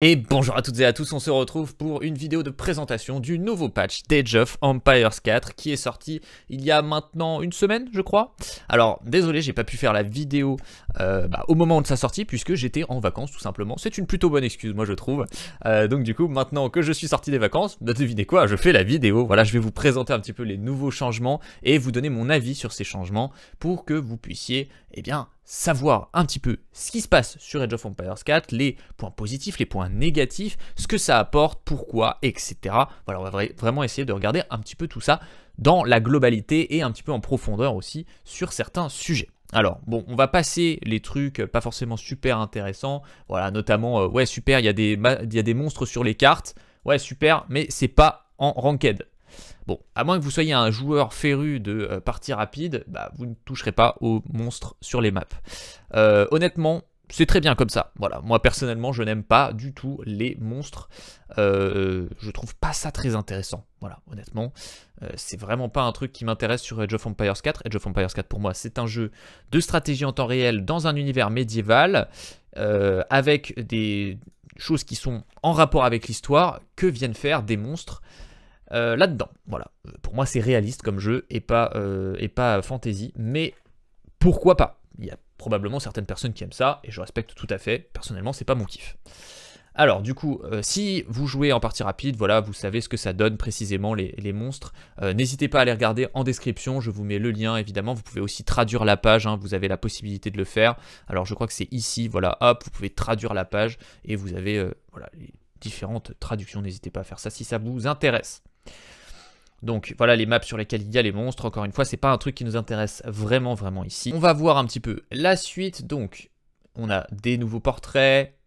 Et bonjour à toutes et à tous, on se retrouve pour une vidéo de présentation du nouveau patch d'Age of Empires 4 qui est sorti il y a maintenant une semaine je crois. Alors désolé j'ai pas pu faire la vidéo euh, bah, au moment de sa sortie puisque j'étais en vacances tout simplement. C'est une plutôt bonne excuse moi je trouve. Euh, donc du coup maintenant que je suis sorti des vacances, bah, devinez quoi, je fais la vidéo. Voilà je vais vous présenter un petit peu les nouveaux changements et vous donner mon avis sur ces changements pour que vous puissiez eh bien savoir un petit peu ce qui se passe sur Age of Empires 4, les points positifs, les points négatifs, ce que ça apporte, pourquoi, etc. Voilà, on va vraiment essayer de regarder un petit peu tout ça dans la globalité et un petit peu en profondeur aussi sur certains sujets. Alors, bon, on va passer les trucs pas forcément super intéressants. Voilà, notamment, euh, ouais, super, il y, y, a des monstres sur les cartes. Ouais, super, mais c'est pas en ranked. Bon, à moins que vous soyez un joueur féru de euh, partie rapide, bah, vous ne toucherez pas aux monstres sur les maps. Euh, honnêtement, c'est très bien comme ça. Voilà, moi personnellement, je n'aime pas du tout les monstres. Je euh, je trouve pas ça très intéressant. Voilà, honnêtement, c'est vraiment pas un truc qui m'intéresse sur Age of Empires 4. Age of Empires 4 pour moi, c'est un jeu de stratégie en temps réel dans un univers médiéval avec des choses qui sont en rapport avec l'histoire que viennent faire des monstres. Euh, là-dedans. Voilà. Pour moi, c'est réaliste comme jeu et pas, euh, et pas fantasy, mais pourquoi pas Il y a probablement certaines personnes qui aiment ça et je respecte tout à fait. Personnellement, c'est pas mon kiff. Alors du coup, euh, si vous jouez en partie rapide, voilà, vous savez ce que ça donne précisément les, monstres. N'hésitez pas à les regarder en description, je vous mets le lien évidemment. Vous pouvez aussi traduire la page, hein. vous avez la possibilité de le faire. Alors je crois que c'est ici, voilà, hop, vous pouvez traduire la page et vous avez les différentes traductions. N'hésitez pas à faire ça si ça vous intéresse. Donc voilà les maps sur lesquelles il y a les monstres. Encore une fois, c'est pas un truc qui nous intéresse vraiment vraiment ici. On va voir un petit peu la suite. Donc on a des nouveaux portraits,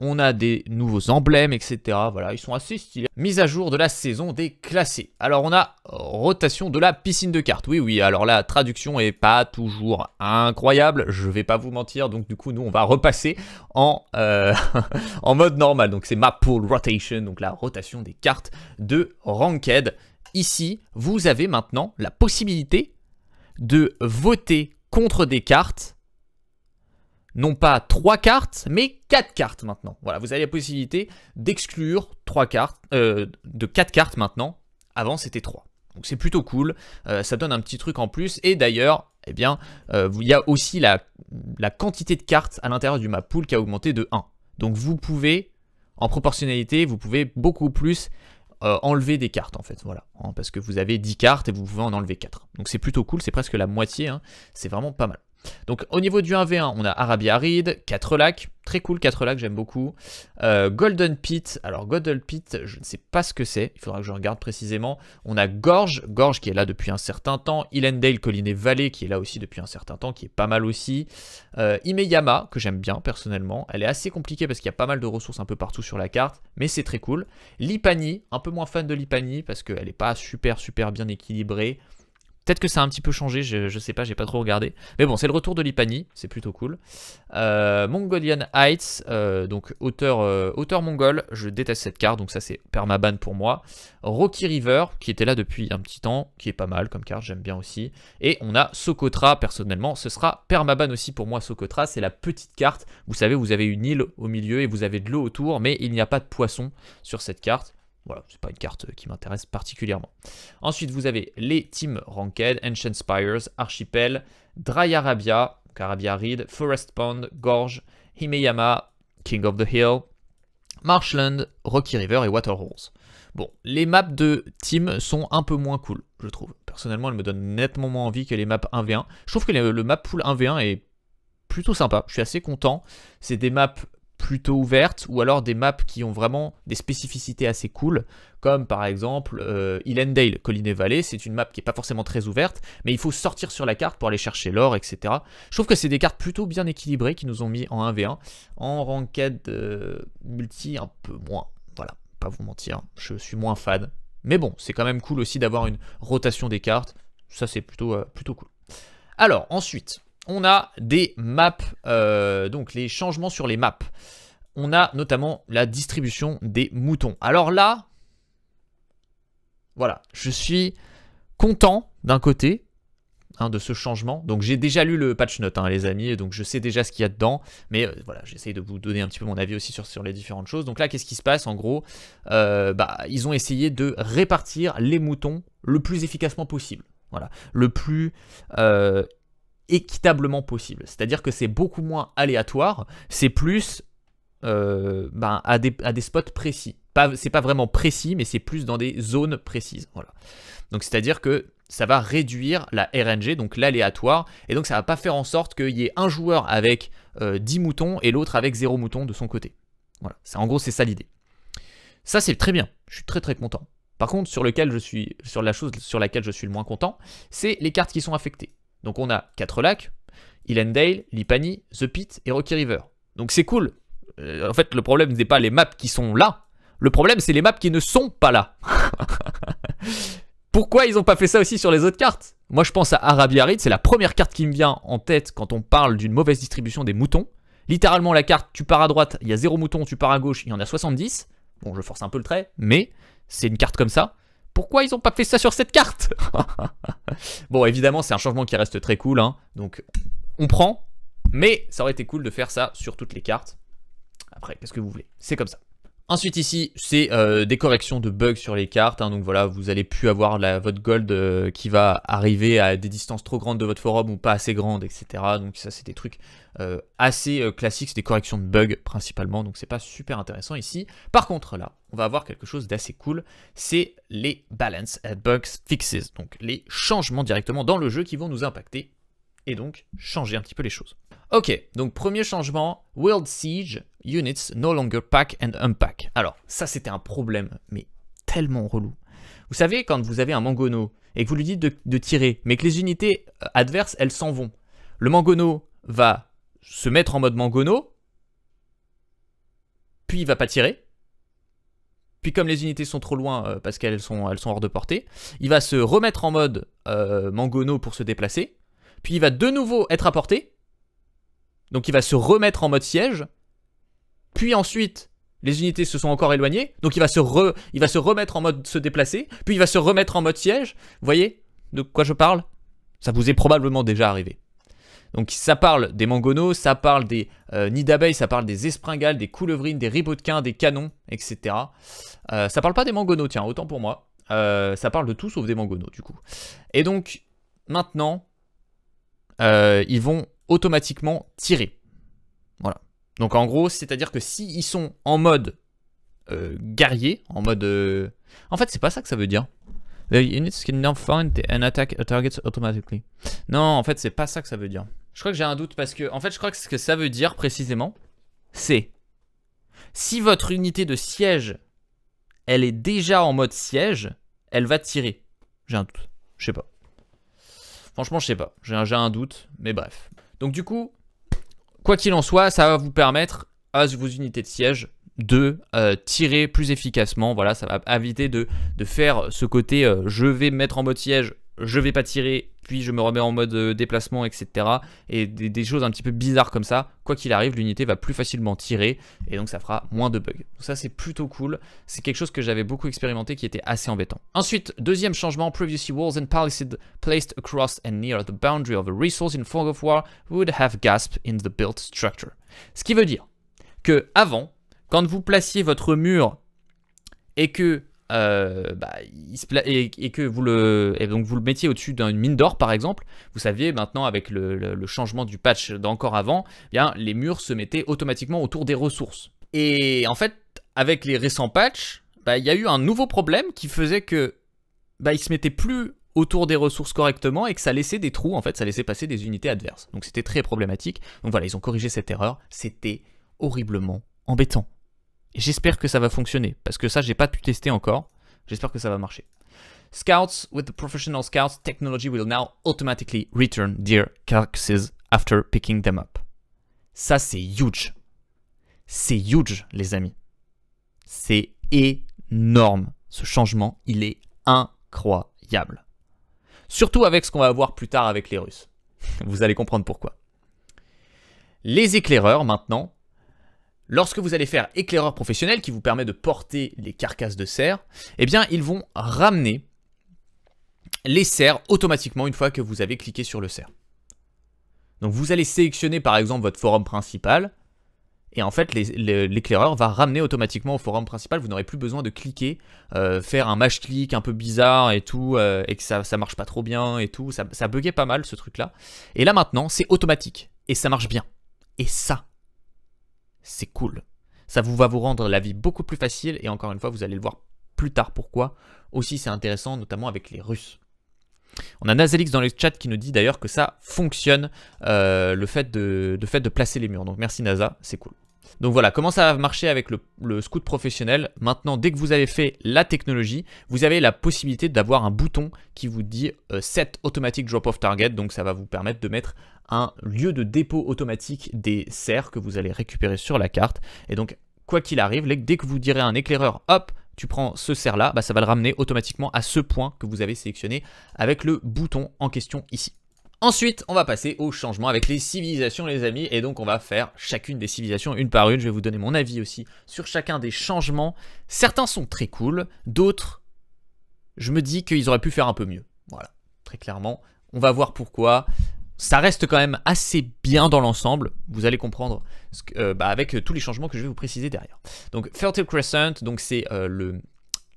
on a des nouveaux emblèmes, etc. Voilà, ils sont assez stylés. Mise à jour de la saison des classés. Alors on a rotation de la piscine de cartes. Oui, oui, alors la traduction est pas toujours incroyable, je vais pas vous mentir. Donc du coup, nous, on va repasser en, euh, en mode normal. Donc c'est ma pool rotation, donc la rotation des cartes de Ranked. Ici, vous avez maintenant la possibilité de voter contre des cartes non pas 3 cartes, mais 4 cartes maintenant. Voilà, vous avez la possibilité d'exclure trois cartes, euh, de 4 cartes maintenant. Avant, c'était 3. Donc c'est plutôt cool, euh, ça donne un petit truc en plus. Et d'ailleurs, eh bien, euh, il y a aussi la, la quantité de cartes à l'intérieur du map pool qui a augmenté de 1. Donc vous pouvez, en proportionnalité, vous pouvez beaucoup plus enlever des cartes en fait, voilà. Hein, parce que vous avez 10 cartes et vous pouvez en enlever 4. Donc c'est plutôt cool, c'est presque la moitié, hein. c'est vraiment pas mal. Donc au niveau du 1v1, on a Arabia Aride, 4 lacs, très cool 4 lacs, j'aime beaucoup. Euh, Golden Pit, alors Golden Pit, je ne sais pas ce que c'est, il faudra que je regarde précisément. On a Gorge, Gorge qui est là depuis un certain temps, Ilendale Colline et qui est là aussi depuis un certain temps, qui est pas mal aussi. Euh, Imeyama, que j'aime bien personnellement, elle est assez compliquée parce qu'il y a pas mal de ressources un peu partout sur la carte, mais c'est très cool. Lipani, un peu moins fan de Lipani parce qu'elle n'est pas super super bien équilibrée. Peut-être que ça a un petit peu changé, je, ne sais pas, j'ai pas trop regardé. Mais bon, c'est le retour de Lipani, c'est plutôt cool. Euh, Mongolian Heights, euh, donc auteur, euh, auteur mongol, je déteste cette carte, donc ça c'est permaban pour moi. Rocky River, qui était là depuis un petit temps, qui est pas mal comme carte, j'aime bien aussi. Et on a Socotra, personnellement, ce sera permaban aussi pour moi, Socotra, c'est la petite carte. Vous savez, vous avez une île au milieu et vous avez de l'eau autour, mais il n'y a pas de poisson sur cette carte. Voilà, c'est pas une carte euh, qui m'intéresse particulièrement. Ensuite, vous avez les Team Ranked, Ancient Spires, Archipel, Dry Arabia, Arabia ride Forest Pond, Gorge, Himeyama, King of the Hill, Marshland, Rocky River et water Waterholes. Bon, les maps de team sont un peu moins cool, je trouve. Personnellement, elles me donnent nettement moins envie que les maps 1v1. Je trouve que le map pool 1v1 est plutôt sympa. Je suis assez content. C'est des maps plutôt ouvertes, ou alors des maps qui ont vraiment des spécificités assez cool, comme par exemple euh, Ilendale, Colline et Vallée, c'est une map qui n'est pas forcément très ouverte, mais il faut sortir sur la carte pour aller chercher l'or, etc. Je trouve que c'est des cartes plutôt bien équilibrées qui nous ont mis en 1v1, en ranked euh, multi un peu moins, voilà, pas vous mentir, je suis moins fan. Mais bon, c'est quand même cool aussi d'avoir une rotation des cartes, ça c'est plutôt, euh, plutôt cool. Alors, ensuite, on a des maps, euh, donc les changements sur les maps. On a notamment la distribution des moutons. Alors là, voilà, je suis content d'un côté hein, de ce changement. Donc j'ai déjà lu le patch note, hein, les amis, donc je sais déjà ce qu'il y a dedans. Mais euh, voilà, j'essaye de vous donner un petit peu mon avis aussi sur, les différentes choses. Donc là, qu'est-ce qui se passe En gros, euh, bah, ils ont essayé de répartir les moutons le plus efficacement possible. Voilà, le plus équitablement possible. C'est-à-dire que c'est beaucoup moins aléatoire, c'est plus euh, ben, à, des, spots précis. C'est pas vraiment précis, mais c'est plus dans des zones précises. Donc c'est-à-dire que ça va réduire la RNG, donc l'aléatoire, et donc ça va pas faire en sorte qu'il y ait un joueur avec 10 euh, moutons et l'autre avec 0 mouton de son côté. Voilà, en gros c'est ça l'idée. Ça c'est très bien, je suis très très content. Par contre, sur lequel je suis, sur la chose sur laquelle je suis le moins content, c'est les cartes qui sont affectées. Donc on a quatre lacs, Illendale, Lipani, The Pit et Rocky River. Donc c'est cool. Euh, en fait, le problème n'est pas les maps qui sont là. Le problème, c'est les maps qui ne sont pas là. Pourquoi ils n'ont pas fait ça aussi sur les autres cartes Moi, je pense à Arabia C'est la première carte qui me vient en tête quand on parle d'une mauvaise distribution des moutons. Littéralement, la carte, tu pars à droite, il y a 0 mouton, tu pars à gauche, il y en a 70. Bon, je force un peu le trait, mais c'est une carte comme ça pourquoi ils ont pas fait ça sur cette carte Bon, évidemment, c'est un changement qui reste très cool, hein, donc on prend, mais ça aurait été cool de faire ça sur toutes les cartes. Après, qu'est-ce que vous voulez C'est comme ça. Ensuite ici, c'est euh, des corrections de bugs sur les cartes. Hein. donc voilà, vous allez plus avoir la, votre gold euh, qui va arriver à des distances trop grandes de votre forum ou pas assez grandes, etc. Donc ça, c'est des trucs euh, assez classiques. C'est des corrections de bugs principalement. Donc c'est pas super intéressant ici. Par contre, là, on va avoir quelque chose d'assez cool. C'est les balance and bugs fixes. Donc les changements directement dans le jeu qui vont nous impacter et donc changer un petit peu les choses. Ok, donc premier changement, World Siege Units no longer pack and unpack. Alors, ça c'était un problème, mais tellement relou. Vous savez, quand vous avez un mangono et que vous lui dites de, tirer, mais que les unités euh, adverses, elles s'en vont, le mangono va se mettre en mode mangono, puis il va pas tirer, puis comme les unités sont trop loin euh, parce qu'elles sont, hors de portée, il va se remettre en mode euh, Mangono pour se déplacer, puis il va de nouveau être à portée, donc il va se remettre en mode siège. Puis ensuite, les unités se sont encore éloignées. Donc il va se, il va se remettre en mode se déplacer. Puis il va se remettre en mode siège. Vous voyez de quoi je parle Ça vous est probablement déjà arrivé. Donc ça parle des mangonos, ça parle des euh, nids d'abeilles, ça parle des espringales, des couleuvrines, des ribotquins, des canons, etc. Euh, ça parle pas des mangonos, tiens, autant pour moi. Euh, ça parle de tout sauf des mangonos, du coup. Et donc, maintenant, ils vont automatiquement tirer Voilà. Donc en gros, c'est-à-dire que s'ils sont en mode euh, guerrier, en mode... Euh, en fait, c'est pas ça que ça veut dire. The units can now find and attack target automatically. Non, en fait, c'est pas ça que ça veut dire. Je crois que j'ai un doute parce que, en fait, je crois que ce que ça veut dire précisément, c'est si votre unité de siège, elle est déjà en mode siège, elle va tirer. J'ai un doute. Je sais pas. Franchement, je sais pas. J'ai un, un doute, mais bref. Donc du coup, quoi qu'il en soit, ça va vous permettre à vos unités de siège de euh, tirer plus efficacement. Voilà, ça va éviter de, faire ce côté euh, je vais mettre en mode siège je vais pas tirer, puis je me remets en mode euh, déplacement, etc. Et des, choses un petit peu bizarres comme ça. Quoi qu'il arrive, l'unité va plus facilement tirer, et donc ça fera moins de bugs. Donc ça c'est plutôt cool, c'est quelque chose que j'avais beaucoup expérimenté qui était assez embêtant. Ensuite, deuxième changement, Previously walls and palisades placed across and near the boundary of a resource in Fog of War would have gasped in the built structure. Ce qui veut dire que avant, quand vous placiez votre mur et que euh, bah, il se et, que vous le, donc vous le mettiez au-dessus d'une mine d'or par exemple, vous saviez maintenant avec le, changement du patch d'encore avant, eh bien, les murs se mettaient automatiquement autour des ressources. Et en fait, avec les récents patchs, bah, il y a eu un nouveau problème qui faisait que bah, ils se mettaient plus autour des ressources correctement et que ça laissait des trous, en fait, ça laissait passer des unités adverses. Donc c'était très problématique. Donc voilà, ils ont corrigé cette erreur. C'était horriblement embêtant. J'espère que ça va fonctionner, parce que ça, j'ai pas pu tester encore. J'espère que ça va marcher. Scouts with the professional scouts technology will now automatically return their carcasses after picking them up. Ça, c'est huge. C'est huge, les amis. C'est énorme. Ce changement, il est incroyable. Surtout avec ce qu'on va voir plus tard avec les Russes. Vous allez comprendre pourquoi. Les éclaireurs, maintenant, Lorsque vous allez faire éclaireur professionnel, qui vous permet de porter les carcasses de serre, eh bien, ils vont ramener les serres automatiquement une fois que vous avez cliqué sur le serre. Donc vous allez sélectionner par exemple votre forum principal, et en fait l'éclaireur va ramener automatiquement au forum principal, vous n'aurez plus besoin de cliquer, euh, faire un match clic un peu bizarre et tout, euh, et que ça, marche pas trop bien et tout, ça, ça buguait pas mal ce truc là. Et là maintenant c'est automatique, et ça marche bien. Et ça, c'est cool. Ça vous va vous rendre la vie beaucoup plus facile et encore une fois, vous allez le voir plus tard pourquoi. Aussi, c'est intéressant, notamment avec les Russes. On a Nazelix dans le chat qui nous dit d'ailleurs que ça fonctionne, euh, le fait de, placer les murs. Donc merci NASA, c'est cool. Donc voilà, comment ça va marcher avec le, scout professionnel Maintenant, dès que vous avez fait la technologie, vous avez la possibilité d'avoir un bouton qui vous dit euh, set automatic drop off target. Donc ça va vous permettre de mettre un lieu de dépôt automatique des serres que vous allez récupérer sur la carte. Et donc, quoi qu'il arrive, dès que vous direz à un éclaireur, hop, tu prends ce cerf-là, bah, ça va le ramener automatiquement à ce point que vous avez sélectionné avec le bouton en question ici. Ensuite, on va passer au changement avec les civilisations, les amis. Et donc, on va faire chacune des civilisations une par une. Je vais vous donner mon avis aussi sur chacun des changements. Certains sont très cool, d'autres, je me dis qu'ils auraient pu faire un peu mieux. Voilà, très clairement. On va voir pourquoi ça reste quand même assez bien dans l'ensemble. Vous allez comprendre euh, bah, avec euh, tous les changements que je vais vous préciser derrière. Donc Fertile Crescent, c'est euh,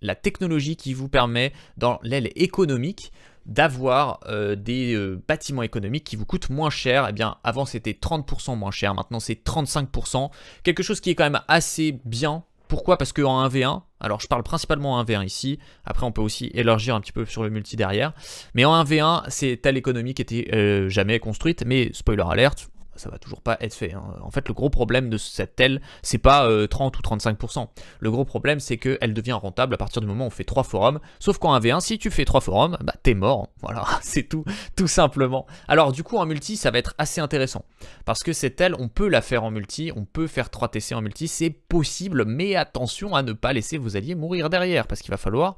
la technologie qui vous permet dans l'aile économique d'avoir des bâtiments économiques qui vous coûtent moins cher. Eh bien, avant c'était 30% moins cher, maintenant c'est 35%. Quelque chose qui est quand même assez bien pourquoi Parce qu'en 1v1, alors je parle principalement en 1v1 ici, après on peut aussi élargir un petit peu sur le multi derrière, mais en 1v1, c'est telle économie qui était euh, jamais construite, mais spoiler alerte, ça va toujours pas être fait. Hein. En fait, le gros problème de cette aile, c'est pas 30 euh, ou 35%. Le gros problème, c'est qu'elle devient rentable à partir du moment où on fait 3 forums. Sauf qu'en 1v1, si tu fais 3 forums, bah t'es mort. Hein. Voilà, c'est tout, tout simplement. Alors du coup, en multi, ça va être assez intéressant. Parce que cette aile, on peut la faire en multi, on peut faire 3 TC en multi, c'est possible, mais attention à ne pas laisser vos alliés mourir derrière, parce qu'il va falloir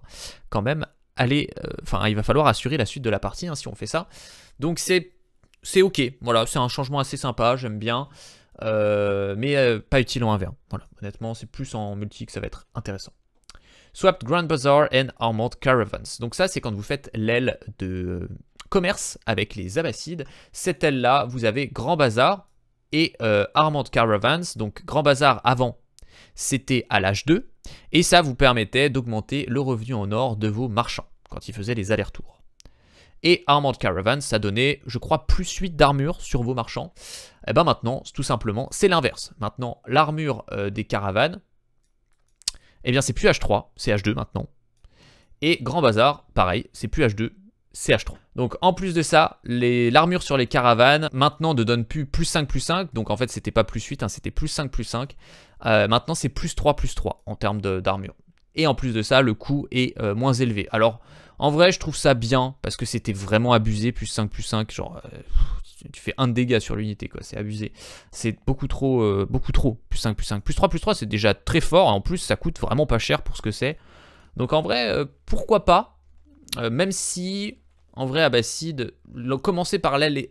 quand même aller... Euh, enfin, il va falloir assurer la suite de la partie hein, si on fait ça. Donc c'est c'est ok. Voilà, c'est un changement assez sympa, j'aime bien. Euh, mais euh, pas utile en 1 v Voilà, honnêtement, c'est plus en multi que ça va être intéressant. Swapped Grand Bazaar and Armored Caravans. Donc ça, c'est quand vous faites l'aile de commerce avec les Abbassides. Cette aile-là, vous avez Grand Bazaar et Armand euh, Armored Caravans. Donc Grand Bazaar avant, c'était à l'âge 2. Et ça vous permettait d'augmenter le revenu en or de vos marchands quand ils faisaient les allers-retours. Et Armored Caravan, ça donnait, je crois, plus 8 d'armure sur vos marchands. Et eh ben maintenant, tout simplement, c'est l'inverse. Maintenant, l'armure euh, des caravanes, eh bien c'est plus H3, c'est H2 maintenant. Et Grand Bazar, pareil, c'est plus H2, c'est h 3 Donc en plus de ça, l'armure sur les caravanes maintenant ne donne plus plus 5 plus 5, donc en fait c'était pas plus 8, hein, c'était plus 5 plus 5. Euh, maintenant c'est plus 3 plus 3 en termes d'armure. Et en plus de ça, le coût est euh, moins élevé. Alors en vrai, je trouve ça bien parce que c'était vraiment abusé. Plus 5, plus 5, genre. Euh, tu fais un dégât sur l'unité, quoi. C'est abusé. C'est beaucoup trop. Euh, beaucoup trop. Plus 5, plus 5. Plus 3, plus 3, c'est déjà très fort. en plus, ça coûte vraiment pas cher pour ce que c'est. Donc en vrai, euh, pourquoi pas Même si. En vrai, Abbasid, commencer par l'aile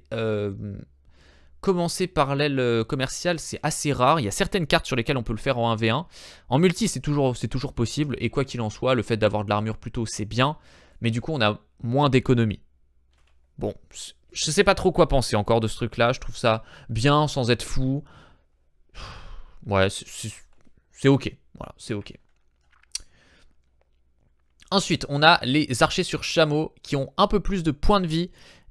commencer par l'aile commerciale, c'est assez rare. Il y a certaines cartes sur lesquelles on peut le faire en 1v1. En multi, c'est toujours, toujours possible. Et quoi qu'il en soit, le fait d'avoir de l'armure plutôt, c'est bien mais du coup on a moins d'économies. Bon, je sais pas trop quoi penser encore de ce truc-là, je trouve ça bien sans être fou. Ouais, c'est ok, voilà, c'est ok. Ensuite, on a les archers sur chameau qui ont un peu plus de points de vie,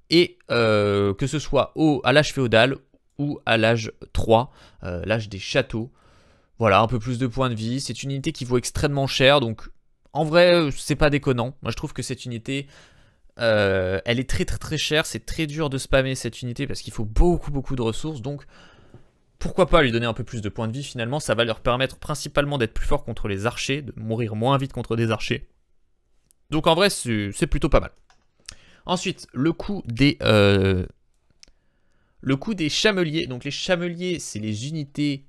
et euh, que ce soit au, à l'âge féodal ou à l'âge 3, euh, l'âge des châteaux. Voilà, un peu plus de points de vie. C'est une unité qui vaut extrêmement cher, donc en vrai, euh, c'est pas déconnant. Moi, je trouve que cette unité, euh, elle est très très très chère. C'est très dur de spammer cette unité parce qu'il faut beaucoup beaucoup de ressources. Donc, pourquoi pas lui donner un peu plus de points de vie finalement Ça va leur permettre principalement d'être plus fort contre les archers, de mourir moins vite contre des archers. Donc, en vrai, c'est plutôt pas mal. Ensuite, le coût des... Euh, le coût des chameliers. Donc les chameliers, c'est les unités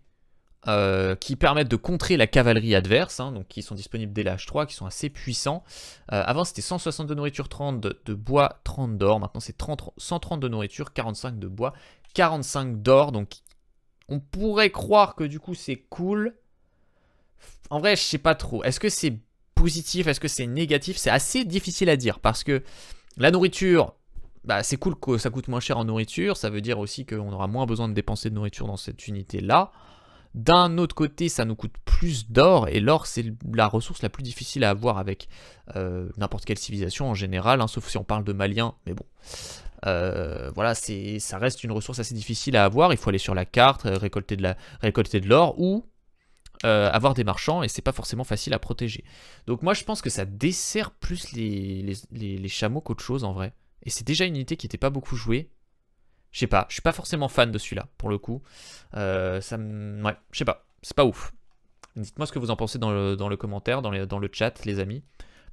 euh, qui permettent de contrer la cavalerie adverse, hein, donc qui sont disponibles dès l'âge 3, qui sont assez puissants. Euh, avant c'était 162 de nourriture, 30 de, bois, 30 d'or, maintenant c'est 130 de nourriture, 45 de bois, 45 d'or, donc on pourrait croire que du coup c'est cool. En vrai je sais pas trop, est-ce que c'est positif, est-ce que c'est négatif, c'est assez difficile à dire, parce que la nourriture, bah, c'est cool que ça coûte moins cher en nourriture, ça veut dire aussi qu'on aura moins besoin de dépenser de nourriture dans cette unité-là. D'un autre côté, ça nous coûte plus d'or, et l'or, c'est la ressource la plus difficile à avoir avec euh, n'importe quelle civilisation en général, hein, sauf si on parle de Maliens, mais bon. Euh, voilà, ça reste une ressource assez difficile à avoir. Il faut aller sur la carte, euh, récolter de l'or ou avoir des marchands et c'est pas forcément facile à protéger. Donc moi je pense que ça dessert plus les, les chameaux qu'autre chose en vrai. Et c'est déjà une unité qui n'était pas beaucoup jouée. Je sais pas, je suis pas forcément fan de celui-là, pour le coup. Euh, ça je sais pas, c'est pas ouf. Dites-moi ce que vous en pensez dans le, commentaire, dans, dans le chat, les amis.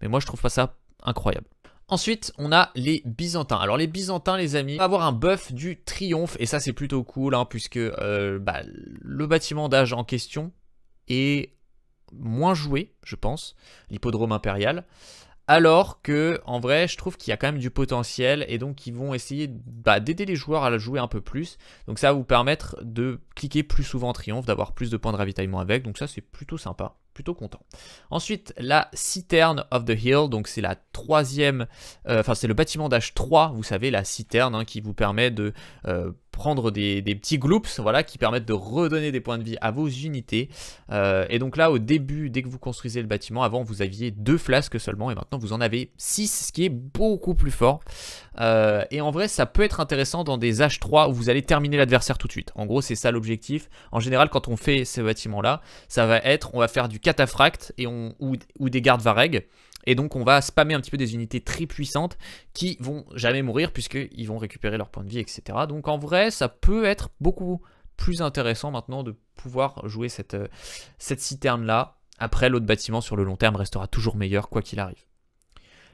Mais moi, je trouve pas ça incroyable. Ensuite, on a les Byzantins. Alors les Byzantins, les amis, on avoir un buff du triomphe, et ça c'est plutôt cool, hein, puisque euh, bah, le bâtiment d'âge en question est moins joué, je pense, l'hippodrome impérial alors que, en vrai, je trouve qu'il y a quand même du potentiel et donc ils vont essayer bah, d'aider les joueurs à la jouer un peu plus. Donc ça va vous permettre de cliquer plus souvent en triomphe, d'avoir plus de points de ravitaillement avec. Donc ça, c'est plutôt sympa, plutôt content. Ensuite, la Citerne of the Hill. Donc c'est la troisième, euh, enfin c'est le bâtiment d'âge 3, vous savez, la citerne hein, qui vous permet de... Euh, prendre des, petits gloops voilà, qui permettent de redonner des points de vie à vos unités. Euh, et donc là, au début, dès que vous construisez le bâtiment, avant vous aviez deux flasques seulement et maintenant vous en avez six, ce qui est beaucoup plus fort. Euh, et en vrai, ça peut être intéressant dans des H3 où vous allez terminer l'adversaire tout de suite. En gros, c'est ça l'objectif. En général, quand on fait ce bâtiment là ça va être, on va faire du cataphracte et on, ou, des gardes vareg et donc on va spammer un petit peu des unités très puissantes qui vont jamais mourir puisqu'ils vont récupérer leur point de vie, etc. Donc en vrai, ça peut être beaucoup plus intéressant maintenant de pouvoir jouer cette, euh, cette citerne-là. Après, l'autre bâtiment sur le long terme restera toujours meilleur quoi qu'il arrive.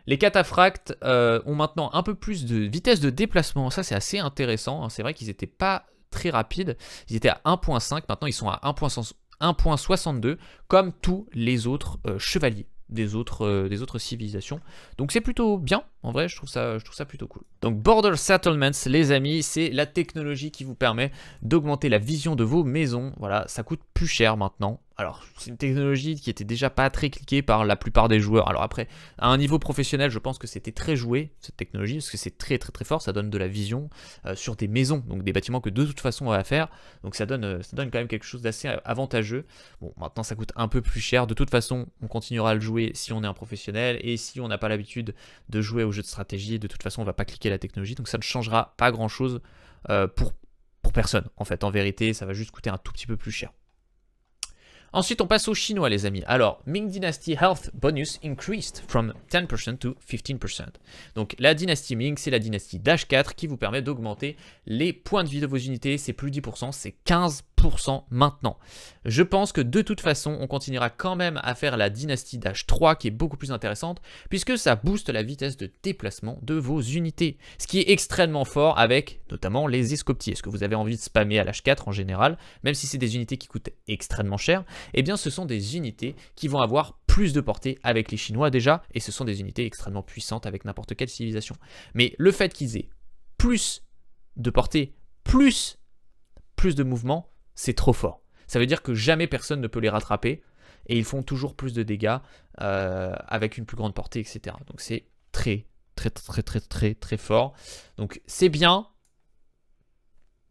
Les cataphractes euh, ont maintenant un peu plus de vitesse de déplacement, ça c'est assez intéressant, hein. c'est vrai qu'ils n'étaient pas très rapides, ils étaient à 1.5, maintenant ils sont à 1.62 comme tous les autres euh, chevaliers des autres, euh, des autres civilisations. Donc c'est plutôt bien, en vrai, je trouve, ça, je trouve ça plutôt cool. Donc Border Settlements, les amis, c'est la technologie qui vous permet d'augmenter la vision de vos maisons. Voilà, ça coûte plus cher maintenant, alors, c'est une technologie qui était déjà pas très cliquée par la plupart des joueurs. Alors après, à un niveau professionnel, je pense que c'était très joué, cette technologie, parce que c'est très très très fort, ça donne de la vision euh, sur des maisons, donc des bâtiments que de toute façon on va faire. Donc ça donne, euh, ça donne quand même quelque chose d'assez euh, avantageux. Bon, maintenant ça coûte un peu plus cher. De toute façon, on continuera à le jouer si on est un professionnel, et si on n'a pas l'habitude de jouer aux jeux de stratégie, de toute façon on va pas cliquer la technologie, donc ça ne changera pas grand-chose pour, pour personne, en fait. En vérité, ça va juste coûter un tout petit peu plus cher. Ensuite, on passe aux chinois, les amis. Alors, Ming Dynasty Health Bonus increased from 10% to 15%. Donc, la dynastie Ming, c'est la dynastie Dash 4 qui vous permet d'augmenter les points de vie de vos unités. C'est plus 10%, c'est 15% maintenant. Je pense que de toute façon, on continuera quand même à faire la dynastie d'H3 qui est beaucoup plus intéressante puisque ça booste la vitesse de déplacement de vos unités. Ce qui est extrêmement fort avec notamment les est Ce que vous avez envie de spammer à l'H4 en général, même si c'est des unités qui coûtent extrêmement cher, eh bien ce sont des unités qui vont avoir plus de portée avec les Chinois déjà et ce sont des unités extrêmement puissantes avec n'importe quelle civilisation. Mais le fait qu'ils aient plus de portée, plus, plus de mouvement, c'est trop fort. Ça veut dire que jamais personne ne peut les rattraper et ils font toujours plus de dégâts euh, avec une plus grande portée, etc. Donc c'est très, très, très, très, très, très fort. Donc c'est bien,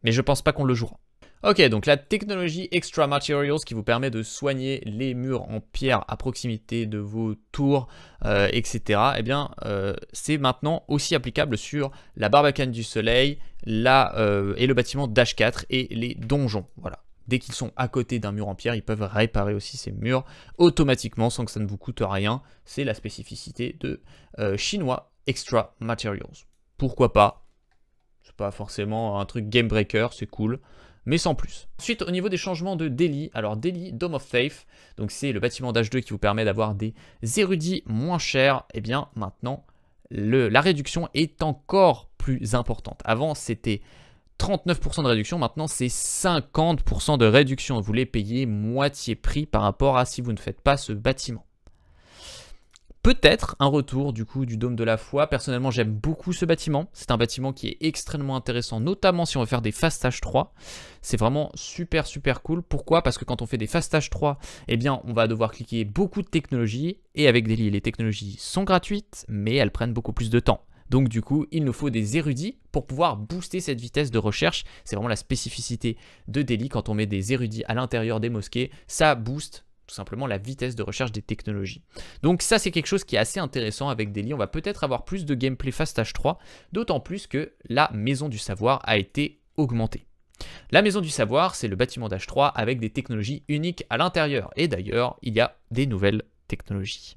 mais je pense pas qu'on le jouera. Ok, donc la technologie Extra Materials qui vous permet de soigner les murs en pierre à proximité de vos tours, euh, etc. Eh bien, euh, c'est maintenant aussi applicable sur la Barbacane du Soleil euh, et le bâtiment d'H4 et les donjons. Voilà. Dès qu'ils sont à côté d'un mur en pierre, ils peuvent réparer aussi ces murs automatiquement sans que ça ne vous coûte rien. C'est la spécificité de Chinois Extra Materials. Pourquoi pas C'est pas forcément un truc game breaker, c'est cool mais sans plus. Ensuite, au niveau des changements de Delhi, alors Delhi, Dome of Faith, donc c'est le bâtiment d'âge 2 qui vous permet d'avoir des érudits moins chers, et eh bien maintenant, la réduction est encore plus importante. Avant, c'était 39% de réduction, maintenant c'est 50% de réduction. Vous les payez moitié prix par rapport à si vous ne faites pas ce bâtiment peut-être un retour du coup du Dôme de la Foi. Personnellement, j'aime beaucoup ce bâtiment. C'est un bâtiment qui est extrêmement intéressant, notamment si on veut faire des Fast H3. C'est vraiment super super cool. Pourquoi Parce que quand on fait des Fast H3, eh bien, on va devoir cliquer beaucoup de technologies. Et avec Delhi, les technologies sont gratuites, mais elles prennent beaucoup plus de temps. Donc du coup, il nous faut des érudits pour pouvoir booster cette vitesse de recherche. C'est vraiment la spécificité de Delhi. Quand on met des érudits à l'intérieur des mosquées, ça booste tout simplement la vitesse de recherche des technologies. Donc ça c'est quelque chose qui est assez intéressant avec Delhi, on va peut-être avoir plus de gameplay Fast H3, d'autant plus que la maison du savoir a été augmentée. La maison du savoir, c'est le bâtiment d'H3 avec des technologies uniques à l'intérieur, et d'ailleurs il y a des nouvelles technologies.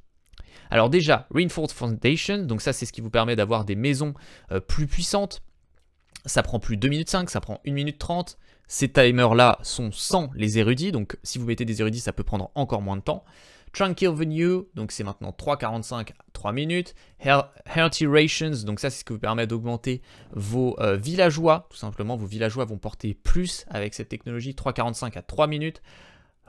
Alors déjà, Reinforced Foundation, donc ça c'est ce qui vous permet d'avoir des maisons euh, plus puissantes, ça prend plus 2 minutes 5, ça prend 1 minute 30. Ces timers-là sont sans les érudits, donc si vous mettez des érudits, ça peut prendre encore moins de temps. Tranquil Venue, donc c'est maintenant 3,45, à 3 minutes. Healthy Rations, donc ça c'est ce qui vous permet d'augmenter vos euh, villageois. Tout simplement, vos villageois vont porter plus avec cette technologie, 3,45 à 3 minutes.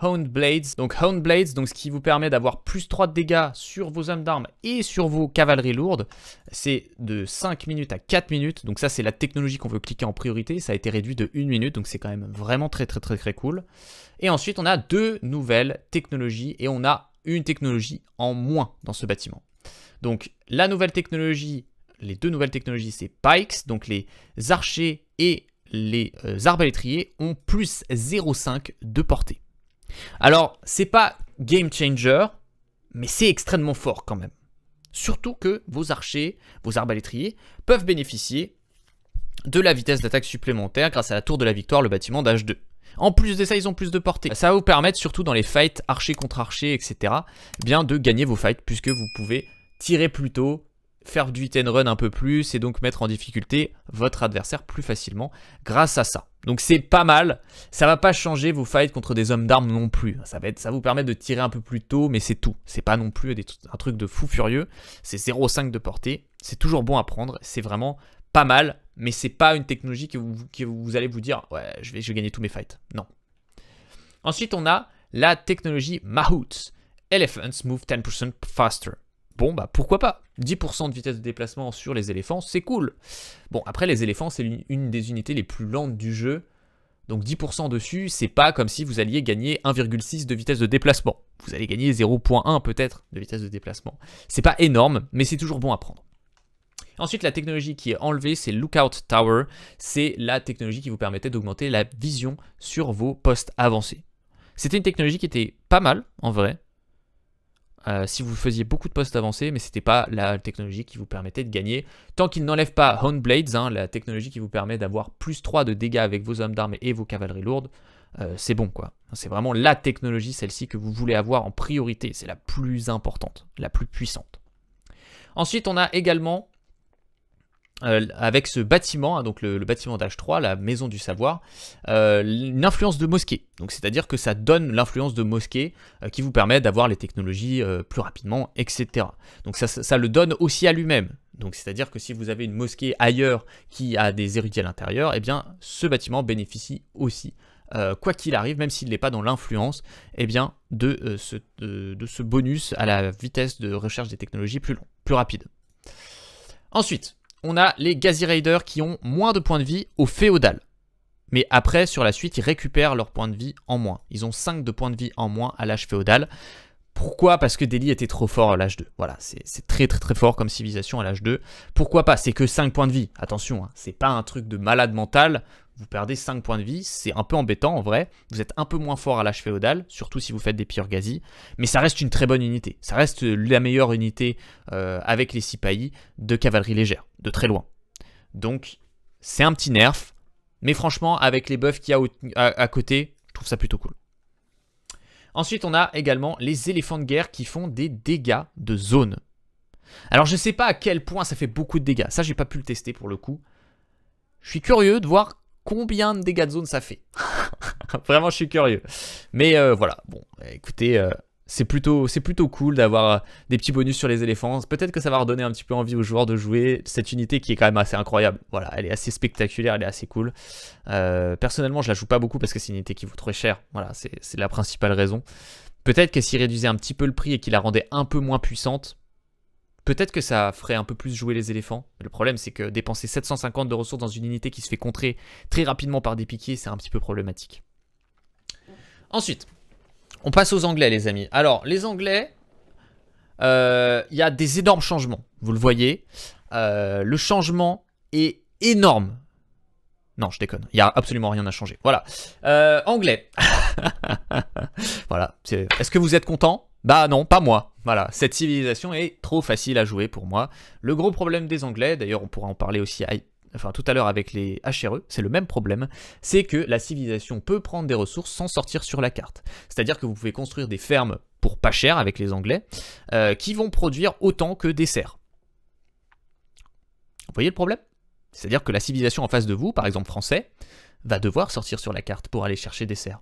Hound Blades. Donc Hound Blades, donc ce qui vous permet d'avoir plus 3 de dégâts sur vos hommes d'armes et sur vos cavaleries lourdes. C'est de 5 minutes à 4 minutes. Donc ça c'est la technologie qu'on veut cliquer en priorité. Ça a été réduit de 1 minute, donc c'est quand même vraiment très très très très cool. Et ensuite on a deux nouvelles technologies et on a une technologie en moins dans ce bâtiment. Donc la nouvelle technologie, les deux nouvelles technologies c'est Pikes, donc les archers et les euh, arbalétriers ont plus 0,5 de portée. Alors, c'est pas game changer, mais c'est extrêmement fort quand même. Surtout que vos archers, vos arbalétriers peuvent bénéficier de la vitesse d'attaque supplémentaire grâce à la tour de la victoire, le bâtiment d'âge 2. En plus de ça, ils ont plus de portée. Ça va vous permettre, surtout dans les fights archer contre archer, etc., bien de gagner vos fights puisque vous pouvez tirer plus tôt, faire du hit and run un peu plus et donc mettre en difficulté votre adversaire plus facilement grâce à ça. Donc c'est pas mal, ça va pas changer vos fights contre des hommes d'armes non plus. Ça va être, ça vous permet de tirer un peu plus tôt, mais c'est tout. C'est pas non plus un truc de fou furieux. C'est 0,5 de portée, c'est toujours bon à prendre, c'est vraiment pas mal, mais c'est pas une technologie que vous, allez vous dire ouais je vais, je vais gagner tous mes fights. Non. Ensuite on a la technologie Mahout, Elephants Move 10% Faster bon, bah pourquoi pas 10% de vitesse de déplacement sur les éléphants, c'est cool. Bon, après, les éléphants, c'est une, des unités les plus lentes du jeu. Donc 10% dessus, c'est pas comme si vous alliez gagner 1,6 de vitesse de déplacement. Vous allez gagner 0,1 peut-être de vitesse de déplacement. C'est pas énorme, mais c'est toujours bon à prendre. Ensuite, la technologie qui est enlevée, c'est Lookout Tower. C'est la technologie qui vous permettait d'augmenter la vision sur vos postes avancés. C'était une technologie qui était pas mal, en vrai. Euh, si vous faisiez beaucoup de postes avancés, mais ce n'était pas la technologie qui vous permettait de gagner. Tant qu'il n'enlève pas Hornblades, hein, la technologie qui vous permet d'avoir plus 3 de dégâts avec vos hommes d'armes et vos cavaleries lourdes, euh, c'est bon quoi. C'est vraiment la technologie, celle-ci, que vous voulez avoir en priorité. C'est la plus importante, la plus puissante. Ensuite, on a également euh, avec ce bâtiment, hein, donc le, bâtiment d'âge 3 la maison du savoir, euh, une influence de mosquée. Donc c'est-à-dire que ça donne l'influence de mosquée euh, qui vous permet d'avoir les technologies euh, plus rapidement, etc. Donc ça, le donne aussi à lui-même. Donc c'est-à-dire que si vous avez une mosquée ailleurs qui a des érudits à l'intérieur, eh bien ce bâtiment bénéficie aussi, quoi qu'il arrive, même s'il n'est pas dans l'influence, eh bien de ce, ce, bonus à la vitesse de recherche des technologies plus, plus rapide. Ensuite, on a les Gazi Raiders qui ont moins de points de vie au féodal. Mais après, sur la suite, ils récupèrent leurs points de vie en moins. Ils ont 5 de points de vie en moins à l'âge féodal. Pourquoi Parce que Delhi était trop fort à l'âge 2. Voilà, c'est très très très fort comme civilisation à l'âge 2. Pourquoi pas C'est que 5 points de vie. Attention, hein, c'est pas un truc de malade mental vous perdez 5 points de vie, c'est un peu embêtant en vrai, vous êtes un peu moins fort à l'âge féodal, surtout si vous faites des gazis. mais ça reste une très bonne unité, ça reste la meilleure unité euh, avec les pays de cavalerie légère, de très loin. Donc c'est un petit nerf, mais franchement avec les buffs qu'il y a à, côté, je trouve ça plutôt cool. Ensuite on a également les éléphants de guerre qui font des dégâts de zone. Alors je ne sais pas à quel point ça fait beaucoup de dégâts, ça j'ai pas pu le tester pour le coup. Je suis curieux de voir combien de dégâts de zone ça fait. Vraiment, je suis curieux. Mais euh, voilà, bon, écoutez, euh, c'est plutôt, plutôt cool d'avoir euh, des petits bonus sur les éléphants. Peut-être que ça va redonner un petit peu envie aux joueurs de jouer cette unité qui est quand même assez incroyable. Voilà, elle est assez spectaculaire, elle est assez cool. personnellement, je la joue pas beaucoup parce que c'est une unité qui vaut trop cher. Voilà, c'est la principale raison. Peut-être que s'il réduisait un petit peu le prix et qu'il la rendait un peu moins puissante, Peut-être que ça ferait un peu plus jouer les éléphants. Le problème, c'est que dépenser 750 de ressources dans une unité qui se fait contrer très rapidement par des piquiers, c'est un petit peu problématique. Ensuite, on passe aux Anglais, les amis. Alors, les Anglais, euh, il y a des énormes changements. Vous le voyez. Euh, le changement est énorme. Non, je déconne. Il n'y a absolument rien à changer. Voilà. Euh, anglais. voilà. Est-ce que vous êtes content bah non, pas moi. Voilà, cette civilisation est trop facile à jouer pour moi. Le gros problème des Anglais, d'ailleurs on pourra en parler aussi enfin tout à l'heure avec les HRE, c'est le même problème, c'est que la civilisation peut prendre des ressources sans sortir sur la carte. C'est-à-dire que vous pouvez construire des fermes pour pas cher avec les Anglais, euh, qui vont produire autant que des serres. Vous voyez le problème C'est-à-dire que la civilisation en face de vous, par exemple français, va devoir sortir sur la carte pour aller chercher des serres.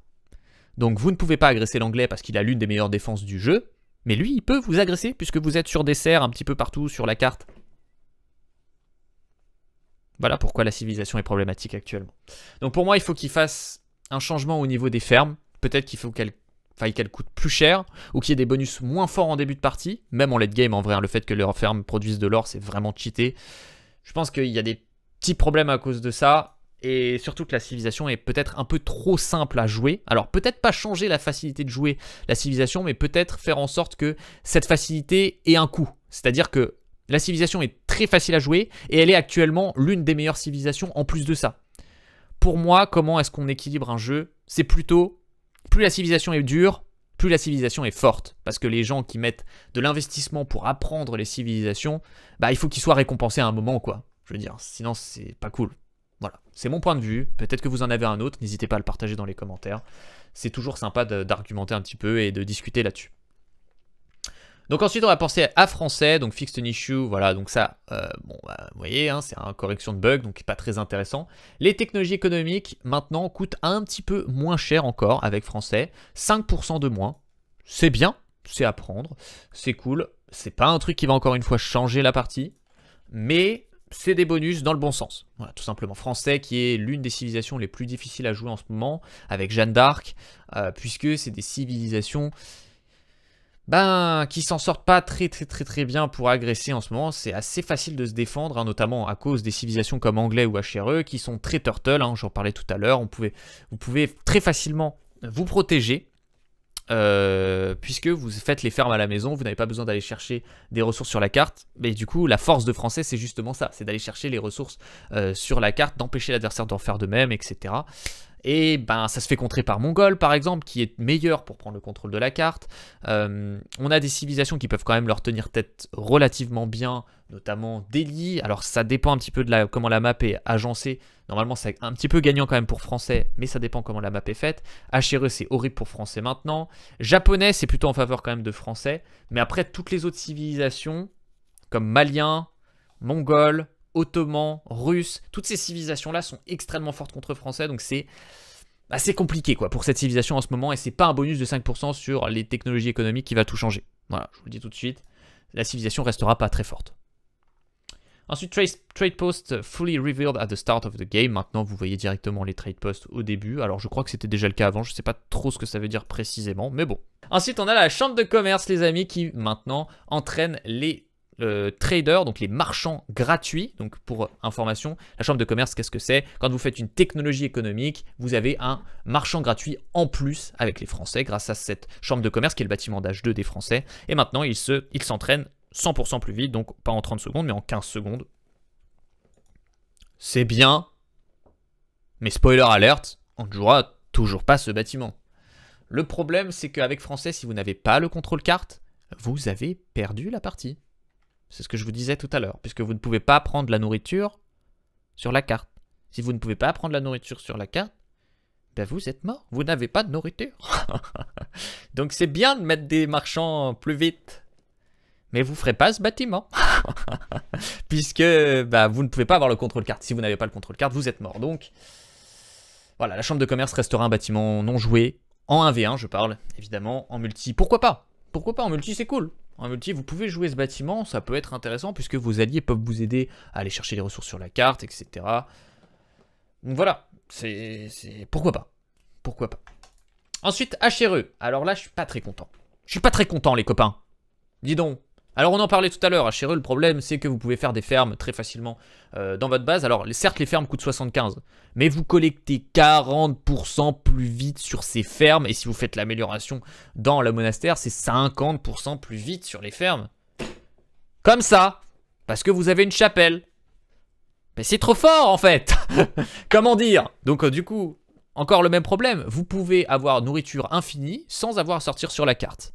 Donc vous ne pouvez pas agresser l'anglais parce qu'il a l'une des meilleures défenses du jeu, mais lui, il peut vous agresser puisque vous êtes sur des serres un petit peu partout sur la carte. Voilà pourquoi la civilisation est problématique actuellement. Donc pour moi, il faut qu'il fasse un changement au niveau des fermes. Peut-être qu'il faut qu'elles faille qu'elle coûte plus cher ou qu'il y ait des bonus moins forts en début de partie, même en late game en vrai, hein, le fait que leurs fermes produisent de l'or, c'est vraiment cheaté. Je pense qu'il y a des petits problèmes à cause de ça et surtout que la civilisation est peut-être un peu trop simple à jouer. Alors peut-être pas changer la facilité de jouer la civilisation, mais peut-être faire en sorte que cette facilité ait un coût. C'est-à-dire que la civilisation est très facile à jouer et elle est actuellement l'une des meilleures civilisations en plus de ça. Pour moi, comment est-ce qu'on équilibre un jeu C'est plutôt plus la civilisation est dure, plus la civilisation est forte. Parce que les gens qui mettent de l'investissement pour apprendre les civilisations, bah il faut qu'ils soient récompensés à un moment quoi. Je veux dire, sinon c'est pas cool. Voilà, c'est mon point de vue. Peut-être que vous en avez un autre, n'hésitez pas à le partager dans les commentaires. C'est toujours sympa d'argumenter un petit peu et de discuter là-dessus. Donc ensuite, on va penser à français, donc fixed issue, voilà, donc ça, euh, bon, bah, vous voyez, hein, c'est une correction de bug, donc pas très intéressant. Les technologies économiques, maintenant, coûtent un petit peu moins cher encore avec français, 5% de moins, c'est bien, c'est à prendre, c'est cool, c'est pas un truc qui va encore une fois changer la partie, mais c'est des bonus dans le bon sens. tout simplement. Français qui est l'une des civilisations les plus difficiles à jouer en ce moment, avec Jeanne d'Arc, euh, puisque c'est des civilisations ben, qui s'en sortent pas très très très très bien pour agresser en ce moment. C'est assez facile de se défendre, hein, notamment à cause des civilisations comme Anglais ou HRE, qui sont très turtle, hein, j'en parlais tout à l'heure. vous pouvez très facilement vous protéger euh, puisque vous faites les fermes à la maison, vous n'avez pas besoin d'aller chercher des ressources sur la carte. Mais du coup, la force de français, c'est justement ça, c'est d'aller chercher les ressources euh, sur la carte, d'empêcher l'adversaire d'en faire de même, etc. Et ben, ça se fait contrer par Mongol, par exemple, qui est meilleur pour prendre le contrôle de la carte. Euh, on a des civilisations qui peuvent quand même leur tenir tête relativement bien, notamment Delhi. Alors, ça dépend un petit peu de la, comment la map est agencée. Normalement, c'est un petit peu gagnant quand même pour Français, mais ça dépend comment la map est faite. HRE, c'est horrible pour Français maintenant. Japonais, c'est plutôt en faveur quand même de Français. Mais après, toutes les autres civilisations, comme Malien, mongol, ottomans, russes, toutes ces civilisations-là sont extrêmement fortes contre français, donc c'est assez compliqué quoi pour cette civilisation en ce moment, et c'est pas un bonus de 5% sur les technologies économiques qui va tout changer. Voilà, je vous le dis tout de suite, la civilisation restera pas très forte. Ensuite, trade, trade post fully revealed at the start of the game. Maintenant, vous voyez directement les trade post au début. Alors, je crois que c'était déjà le cas avant. Je sais pas trop ce que ça veut dire précisément, mais bon. Ensuite, on a la chambre de commerce, les amis, qui maintenant entraîne les trader, euh, traders, donc les marchands gratuits. Donc pour information, la chambre de commerce, qu'est-ce que c'est Quand vous faites une technologie économique, vous avez un marchand gratuit en plus avec les Français grâce à cette chambre de commerce qui est le bâtiment d'âge 2 des Français. Et maintenant, ils s'entraînent 100% plus vite, donc pas en 30 secondes, mais en 15 secondes. C'est bien, mais spoiler alert, on ne jouera toujours pas ce bâtiment. Le problème, c'est qu'avec Français, si vous n'avez pas le contrôle carte, vous avez perdu la partie. C'est ce que je vous disais tout à l'heure, puisque vous ne pouvez pas prendre la nourriture sur la carte. Si vous ne pouvez pas prendre la nourriture sur la carte, ben vous êtes mort, vous n'avez pas de nourriture. Donc c'est bien de mettre des marchands plus vite, mais vous ne ferez pas ce bâtiment, puisque ben, vous ne pouvez pas avoir le contrôle carte. Si vous n'avez pas le contrôle carte, vous êtes mort. Donc voilà, la chambre de commerce restera un bâtiment non joué, en 1v1 je parle, évidemment, en multi. Pourquoi pas Pourquoi pas en multi, c'est cool en multi, vous pouvez jouer ce bâtiment, ça peut être intéressant puisque vos alliés peuvent vous aider à aller chercher les ressources sur la carte, etc. Donc voilà, c'est... Pourquoi pas Pourquoi pas Ensuite, HRE. Alors là, je suis pas très content. Je suis pas très content, les copains. Dis donc, alors on en parlait tout à l'heure, à hein, Chéreux, le problème c'est que vous pouvez faire des fermes très facilement euh, dans votre base. Alors certes les fermes coûtent 75, mais vous collectez 40% plus vite sur ces fermes, et si vous faites l'amélioration dans le monastère, c'est 50% plus vite sur les fermes. Comme ça, parce que vous avez une chapelle. Mais c'est trop fort en fait Comment dire Donc euh, du coup, encore le même problème, vous pouvez avoir nourriture infinie sans avoir à sortir sur la carte.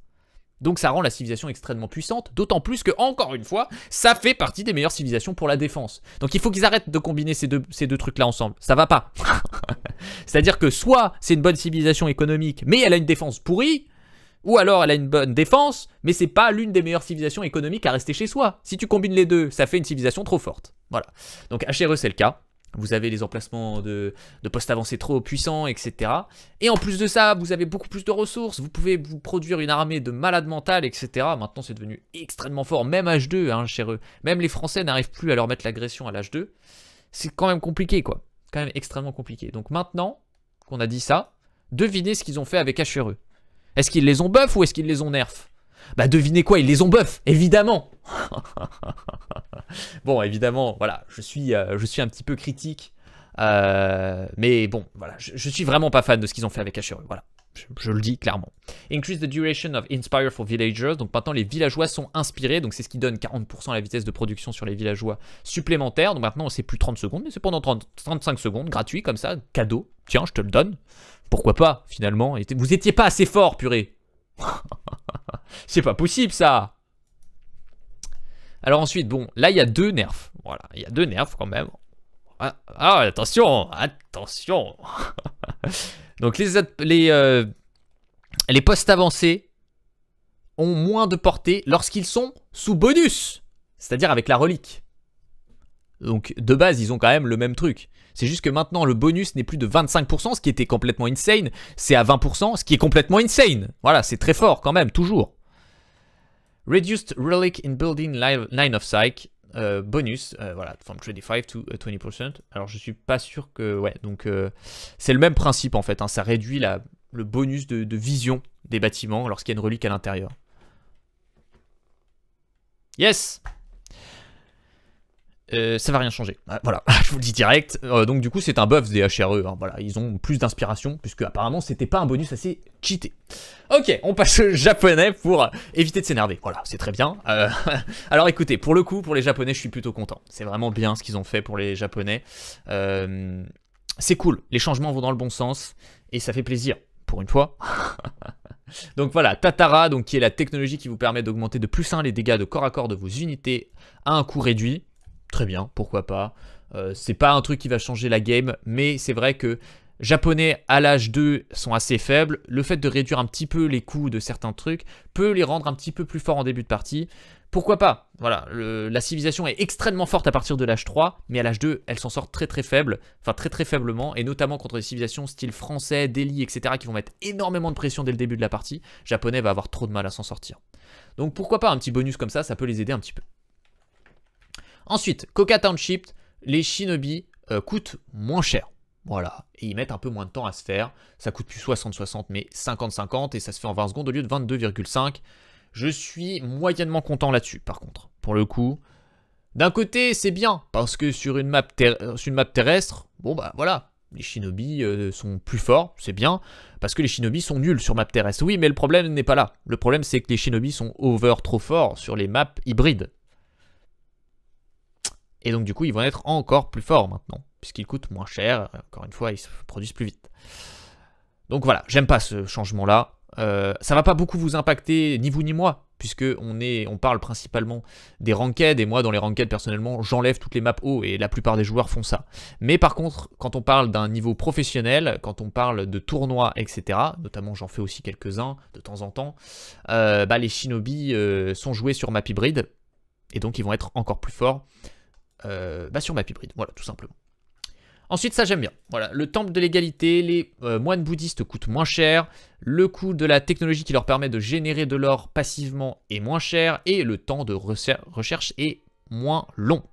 Donc ça rend la civilisation extrêmement puissante, d'autant plus que, encore une fois, ça fait partie des meilleures civilisations pour la défense. Donc il faut qu'ils arrêtent de combiner ces deux, trucs-là ensemble. Ça va pas. C'est-à-dire que soit c'est une bonne civilisation économique, mais elle a une défense pourrie, ou alors elle a une bonne défense, mais c'est pas l'une des meilleures civilisations économiques à rester chez soi. Si tu combines les deux, ça fait une civilisation trop forte. Voilà. Donc HRE, c'est le cas vous avez les emplacements de, postes avancés trop puissants, etc. Et en plus de ça, vous avez beaucoup plus de ressources, vous pouvez vous produire une armée de malades mentales, etc. Maintenant, c'est devenu extrêmement fort, même H2, hein, chez eux. Même les Français n'arrivent plus à leur mettre l'agression à l'H2. C'est quand même compliqué, quoi. Quand même extrêmement compliqué. Donc maintenant qu'on a dit ça, devinez ce qu'ils ont fait avec HRE. Est-ce qu'ils les ont buff ou est-ce qu'ils les ont nerf bah devinez quoi, ils les ont buff, évidemment. bon, évidemment, voilà, je suis, euh, je suis un petit peu critique. Euh, mais bon, voilà, je, suis vraiment pas fan de ce qu'ils ont fait avec Asheru, voilà. Je, le dis clairement. Increase the duration of inspire for villagers. Donc maintenant, les villageois sont inspirés. Donc c'est ce qui donne 40% la vitesse de production sur les villageois supplémentaires. Donc maintenant, c'est plus 30 secondes, mais c'est pendant 30, 35 secondes, gratuit comme ça, cadeau. Tiens, je te le donne. Pourquoi pas, finalement Vous étiez pas assez fort, purée. C'est pas possible ça Alors ensuite, bon, là il y a deux nerfs. Voilà, il y a deux nerfs quand même. Ah, ah attention Attention Donc les, les, euh, les postes avancés ont moins de portée lorsqu'ils sont sous bonus, c'est-à-dire avec la relique. Donc de base, ils ont quand même le même truc. C'est juste que maintenant, le bonus n'est plus de 25%, ce qui était complètement insane, c'est à 20%, ce qui est complètement insane. Voilà, c'est très fort quand même, toujours. Reduced Relic in Building Line of psych. Euh, bonus, euh, voilà, from 35 to 20%. Euh, Alors je suis pas sûr que, ouais, donc c'est le même principe en fait, hein. ça réduit la, le bonus de vision des bâtiments lorsqu'il y a une relique à l'intérieur. Yes euh, ça va rien changer. Voilà, je vous le dis direct. Euh, donc du coup, c'est un buff des HRE. Hein, voilà, ils ont plus d'inspiration puisque apparemment c'était pas un bonus assez cheaté. Ok, on passe au japonais pour éviter de s'énerver. Voilà, c'est très bien. Euh, alors écoutez, pour le coup, pour les japonais, je suis plutôt content. C'est vraiment bien ce qu'ils ont fait pour les japonais. C'est cool. Les changements vont dans le bon sens et ça fait plaisir pour une fois. donc voilà, Tatara, donc, qui est la technologie qui vous permet d'augmenter de plus 1 les dégâts de corps à corps de vos unités à un coût réduit très bien, pourquoi pas. Euh, c'est pas un truc qui va changer la game, mais c'est vrai que japonais à l'âge 2 sont assez faibles. Le fait de réduire un petit peu les coûts de certains trucs peut les rendre un petit peu plus forts en début de partie. Pourquoi pas Voilà, la civilisation est extrêmement forte à partir de l'âge 3, mais à l'âge 2, elle s'en sort très très faible, enfin très très faiblement, et notamment contre des civilisations style français, Delhi, etc., qui vont mettre énormément de pression dès le début de la partie. Japonais va avoir trop de mal à s'en sortir. Donc pourquoi pas un petit bonus comme ça, ça peut les aider un petit peu. Ensuite, Coca Township, les shinobi euh, coûtent moins cher. Voilà, et ils mettent un peu moins de temps à se faire. Ça coûte plus 60-60, mais 50-50, et ça se fait en 20 secondes au lieu de 22,5. Je suis moyennement content là-dessus, par contre, pour le coup. D'un côté, c'est bien, parce que sur une map, une map terrestre, bon bah voilà, les shinobi euh, sont plus forts, c'est bien, parce que les shinobi sont nuls sur map terrestre. Oui, mais le problème n'est pas là. Le problème, c'est que les shinobi sont over trop forts sur les maps hybrides. Et donc du coup, ils vont être encore plus forts maintenant, puisqu'ils coûtent moins cher. Encore une fois, ils se produisent plus vite. Donc voilà, j'aime pas ce changement-là. Euh, ça va pas beaucoup vous impacter, ni vous ni moi, puisque on, est, on parle principalement des ranked, et moi dans les ranked personnellement, j'enlève toutes les maps haut, et la plupart des joueurs font ça. Mais par contre, quand on parle d'un niveau professionnel, quand on parle de tournois, etc., notamment j'en fais aussi quelques-uns de temps en temps, euh, bah, les shinobi euh, sont joués sur map hybride, et donc ils vont être encore plus forts. Euh, bah, sur map hybride. Voilà, tout simplement. Ensuite, ça j'aime bien. Voilà, le temple de l'égalité, les euh, moines bouddhistes coûtent moins cher, le coût de la technologie qui leur permet de générer de l'or passivement est moins cher, et le temps de recherche est moins long.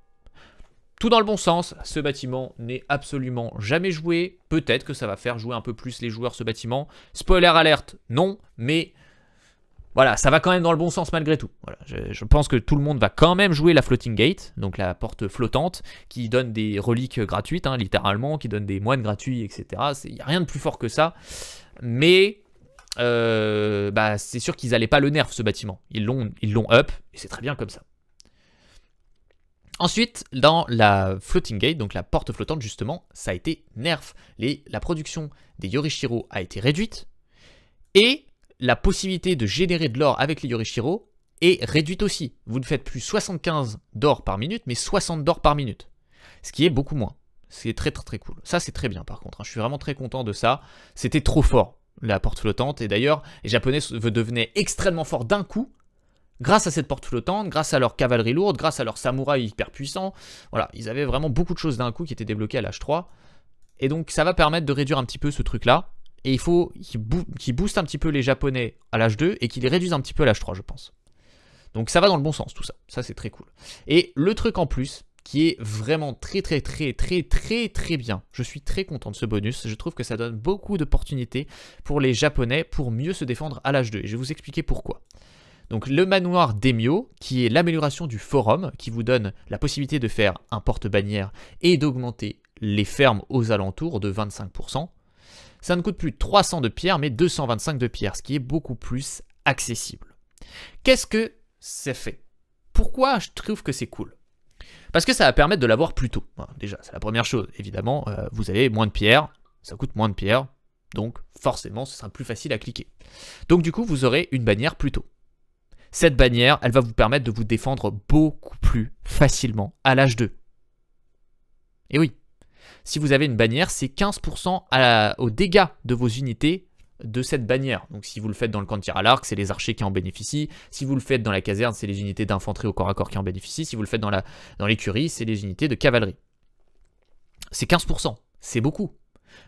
Tout dans le bon sens, ce bâtiment n'est absolument jamais joué. Peut-être que ça va faire jouer un peu plus les joueurs ce bâtiment. Spoiler alerte, non, mais voilà, ça va quand même dans le bon sens malgré tout. je, pense que tout le monde va quand même jouer la Floating Gate, donc la porte flottante, qui donne des reliques gratuites, hein, littéralement, qui donne des moines gratuits, etc. Il n'y a rien de plus fort que ça. Mais euh, bah, c'est sûr qu'ils n'allaient pas le nerf, ce bâtiment. Ils l'ont up, et c'est très bien comme ça. Ensuite, dans la floating gate, donc la porte flottante justement, ça a été nerf. la production des Yorishiro a été réduite. Et la possibilité de générer de l'or avec les Yorishiro est réduite aussi. Vous ne faites plus 75 d'or par minute, mais 60 d'or par minute. Ce qui est beaucoup moins. C'est très très très cool. Ça c'est très bien par contre. Hein. Je suis vraiment très content de ça. C'était trop fort la porte flottante. Et d'ailleurs, les Japonais devenaient extrêmement forts d'un coup grâce à cette porte flottante, grâce à leur cavalerie lourde, grâce à leur samouraï hyper puissant. Voilà, ils avaient vraiment beaucoup de choses d'un coup qui étaient débloquées à l'âge 3 Et donc ça va permettre de réduire un petit peu ce truc-là et il faut qu'ils booste un petit peu les Japonais à l'âge 2 et qu'ils les réduisent un petit peu à l'âge 3, je pense. Donc ça va dans le bon sens tout ça. Ça c'est très cool. Et le truc en plus qui est vraiment très très très très très très bien. Je suis très content de ce bonus. Je trouve que ça donne beaucoup d'opportunités pour les Japonais pour mieux se défendre à l'âge 2. Et je vais vous expliquer pourquoi. Donc le manoir d'Emio, qui est l'amélioration du forum, qui vous donne la possibilité de faire un porte-bannière et d'augmenter les fermes aux alentours de 25%, ça ne coûte plus 300 de pierre, mais 225 de pierre, ce qui est beaucoup plus accessible. Qu'est-ce que c'est fait Pourquoi je trouve que c'est cool Parce que ça va permettre de l'avoir plus tôt. Hein, déjà, c'est la première chose. Évidemment, euh, vous avez moins de pierre, ça coûte moins de pierre, donc forcément, ce sera plus facile à cliquer. Donc du coup, vous aurez une bannière plus tôt. Cette bannière, elle va vous permettre de vous défendre beaucoup plus facilement à l'âge 2. Et oui, si vous avez une bannière, c'est 15% au dégât dégâts de vos unités de cette bannière. Donc si vous le faites dans le camp de tir à l'arc, c'est les archers qui en bénéficient. Si vous le faites dans la caserne, c'est les unités d'infanterie au corps à corps qui en bénéficient. Si vous le faites dans l'écurie, dans c'est les unités de cavalerie. C'est 15%, c'est beaucoup.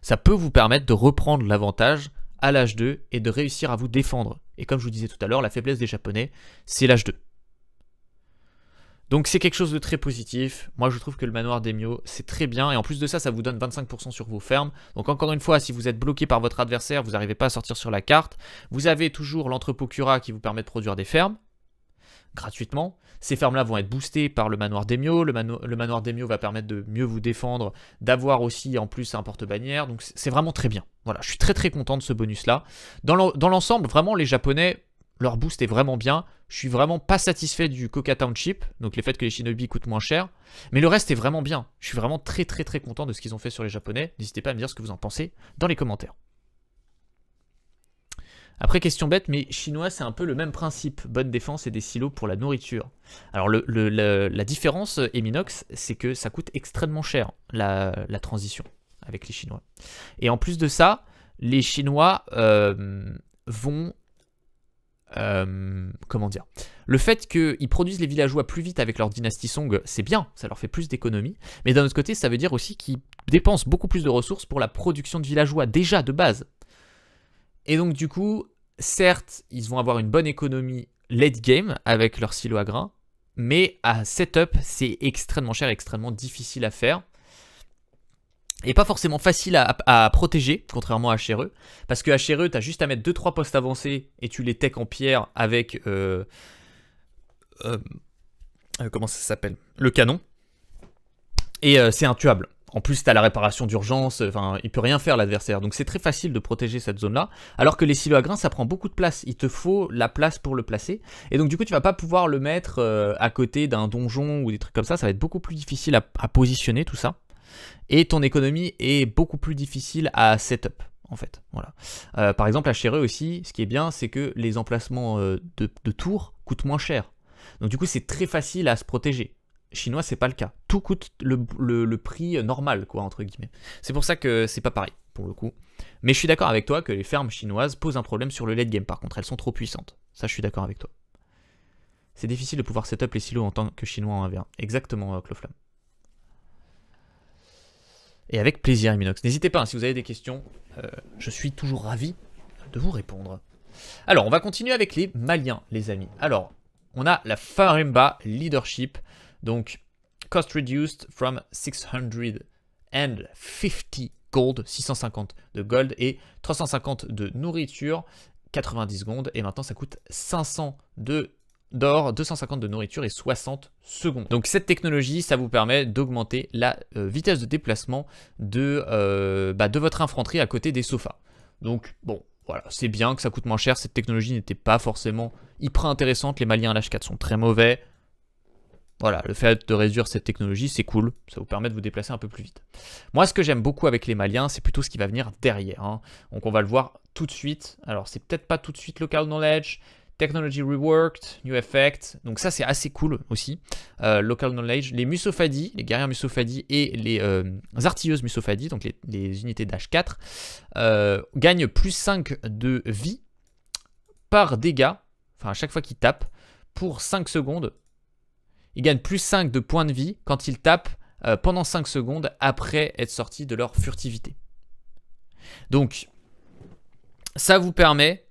Ça peut vous permettre de reprendre l'avantage à l'âge 2 et de réussir à vous défendre. Et comme je vous disais tout à l'heure, la faiblesse des japonais, c'est l'âge 2. Donc c'est quelque chose de très positif. Moi je trouve que le manoir d'Emio c'est très bien et en plus de ça ça vous donne 25% sur vos fermes. Donc encore une fois si vous êtes bloqué par votre adversaire, vous n'arrivez pas à sortir sur la carte, vous avez toujours l'entrepôt Cura qui vous permet de produire des fermes gratuitement. Ces fermes-là vont être boostées par le manoir d'Emio. Le, le, manoir d'Emio va permettre de mieux vous défendre, d'avoir aussi en plus un porte-bannière. Donc c'est vraiment très bien. Voilà, je suis très très content de ce bonus-là. Dans l'ensemble, vraiment les Japonais leur boost est vraiment bien. Je suis vraiment pas satisfait du Coca Town Chip. donc le fait que les Shinobi coûtent moins cher. Mais le reste est vraiment bien. Je suis vraiment très très très content de ce qu'ils ont fait sur les Japonais. N'hésitez pas à me dire ce que vous en pensez dans les commentaires. Après, question bête, mais chinois, c'est un peu le même principe. Bonne défense et des silos pour la nourriture. Alors, la différence, Eminox, c'est que ça coûte extrêmement cher, la, transition avec les Chinois. Et en plus de ça, les Chinois euh, vont euh, comment dire Le fait qu'ils produisent les villageois plus vite avec leur dynastie Song, c'est bien, ça leur fait plus d'économie. mais d'un autre côté, ça veut dire aussi qu'ils dépensent beaucoup plus de ressources pour la production de villageois, déjà de base. Et donc du coup, certes, ils vont avoir une bonne économie late game avec leur silo à grains, mais à setup, c'est extrêmement cher, extrêmement difficile à faire et pas forcément facile à, protéger, contrairement à HRE, parce que HRE, t'as juste à mettre 2-3 postes avancés et tu les tech en pierre avec... Euh, euh, comment ça s'appelle Le canon. Et euh, c'est intuable. En plus, t'as la réparation d'urgence, enfin, il peut rien faire l'adversaire. Donc c'est très facile de protéger cette zone-là. Alors que les silos à grains, ça prend beaucoup de place. Il te faut la place pour le placer. Et donc du coup, tu vas pas pouvoir le mettre à côté d'un donjon ou des trucs comme ça. Ça va être beaucoup plus difficile à positionner tout ça et ton économie est beaucoup plus difficile à setup en fait. Voilà. Euh, par exemple, à eux aussi, ce qui est bien, c'est que les emplacements euh, de, tours coûtent moins cher. Donc du coup, c'est très facile à se protéger. Chinois, c'est pas le cas. Tout coûte le, prix normal, quoi, entre guillemets. C'est pour ça que c'est pas pareil, pour le coup. Mais je suis d'accord avec toi que les fermes chinoises posent un problème sur le late game, par contre, elles sont trop puissantes. Ça, je suis d'accord avec toi. C'est difficile de pouvoir setup les silos en tant que chinois en 1v1. Exactement, euh, Cloflam et avec plaisir, Minox N'hésitez pas, hein, si vous avez des questions, euh, je suis toujours ravi de vous répondre. Alors, on va continuer avec les Maliens, les amis. Alors, on a la Farimba Leadership, donc cost reduced from 650 gold, 650 de gold et 350 de nourriture, 90 secondes, et maintenant ça coûte 500 de d'or, 250 de nourriture et 60 secondes. Donc cette technologie, ça vous permet d'augmenter la euh, vitesse de déplacement de, euh, bah, de votre infanterie à côté des sofas. Donc bon, voilà, c'est bien que ça coûte moins cher, cette technologie n'était pas forcément hyper intéressante, les Maliens à l'H4 sont très mauvais. Voilà, le fait de réduire cette technologie, c'est cool, ça vous permet de vous déplacer un peu plus vite. Moi, ce que j'aime beaucoup avec les Maliens, c'est plutôt ce qui va venir derrière. Hein. Donc on va le voir tout de suite. Alors c'est peut-être pas tout de suite local knowledge, Technology Reworked, New Effect. Donc ça, c'est assez cool aussi. Euh, local Knowledge, les musophadi, les guerrières musophadi et les euh, artilleuses musophadi, donc les, unités dh 4, euh, gagnent plus 5 de vie par dégâts, enfin à chaque fois qu'ils tapent, pour 5 secondes. Ils gagnent plus 5 de points de vie quand ils tapent pendant 5 secondes après être sortis de leur furtivité. Donc, ça vous permet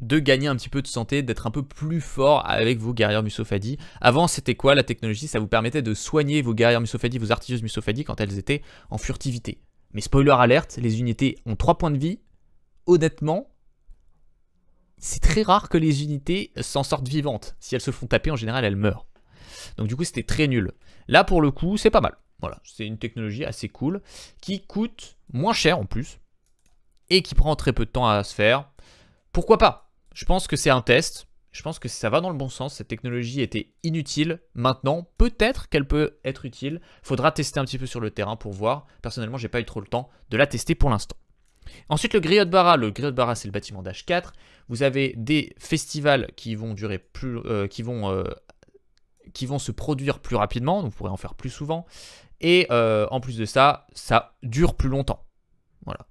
de gagner un petit peu de santé, d'être un peu plus fort avec vos guerrières musophadies. Avant, c'était quoi la technologie Ça vous permettait de soigner vos guerrières musophadies, vos artilleuses musophadies, quand elles étaient en furtivité. Mais spoiler alerte, les unités ont 3 points de vie. Honnêtement, c'est très rare que les unités s'en sortent vivantes. Si elles se font taper, en général, elles meurent. Donc du coup, c'était très nul. Là, pour le coup, c'est pas mal. Voilà, c'est une technologie assez cool qui coûte moins cher en plus et qui prend très peu de temps à se faire. Pourquoi pas je pense que c'est un test. Je pense que ça va dans le bon sens. Cette technologie était inutile. Maintenant, peut-être qu'elle peut être utile. Faudra tester un petit peu sur le terrain pour voir. Personnellement, j'ai pas eu trop le temps de la tester pour l'instant. Ensuite, le Griot Barra. Le Griot Barra, c'est le bâtiment d'H4. Vous avez des festivals qui vont durer plus, euh, qui vont, euh, qui vont se produire plus rapidement. vous pourrez en faire plus souvent. Et euh, en plus de ça, ça dure plus longtemps. Voilà.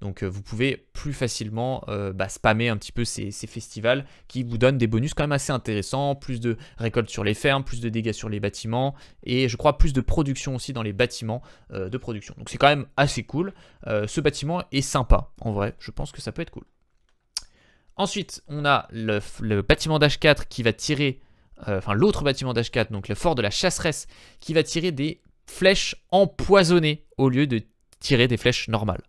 Donc euh, vous pouvez plus facilement euh, bah, spammer un petit peu ces, festivals qui vous donnent des bonus quand même assez intéressants, plus de récoltes sur les fermes, plus de dégâts sur les bâtiments et je crois plus de production aussi dans les bâtiments euh, de production. Donc c'est quand même assez cool. ce bâtiment est sympa en vrai, je pense que ça peut être cool. Ensuite, on a le, bâtiment d'H4 qui va tirer, enfin l'autre bâtiment d'H4, donc le fort de la chasseresse, qui va tirer des flèches empoisonnées au lieu de tirer des flèches normales.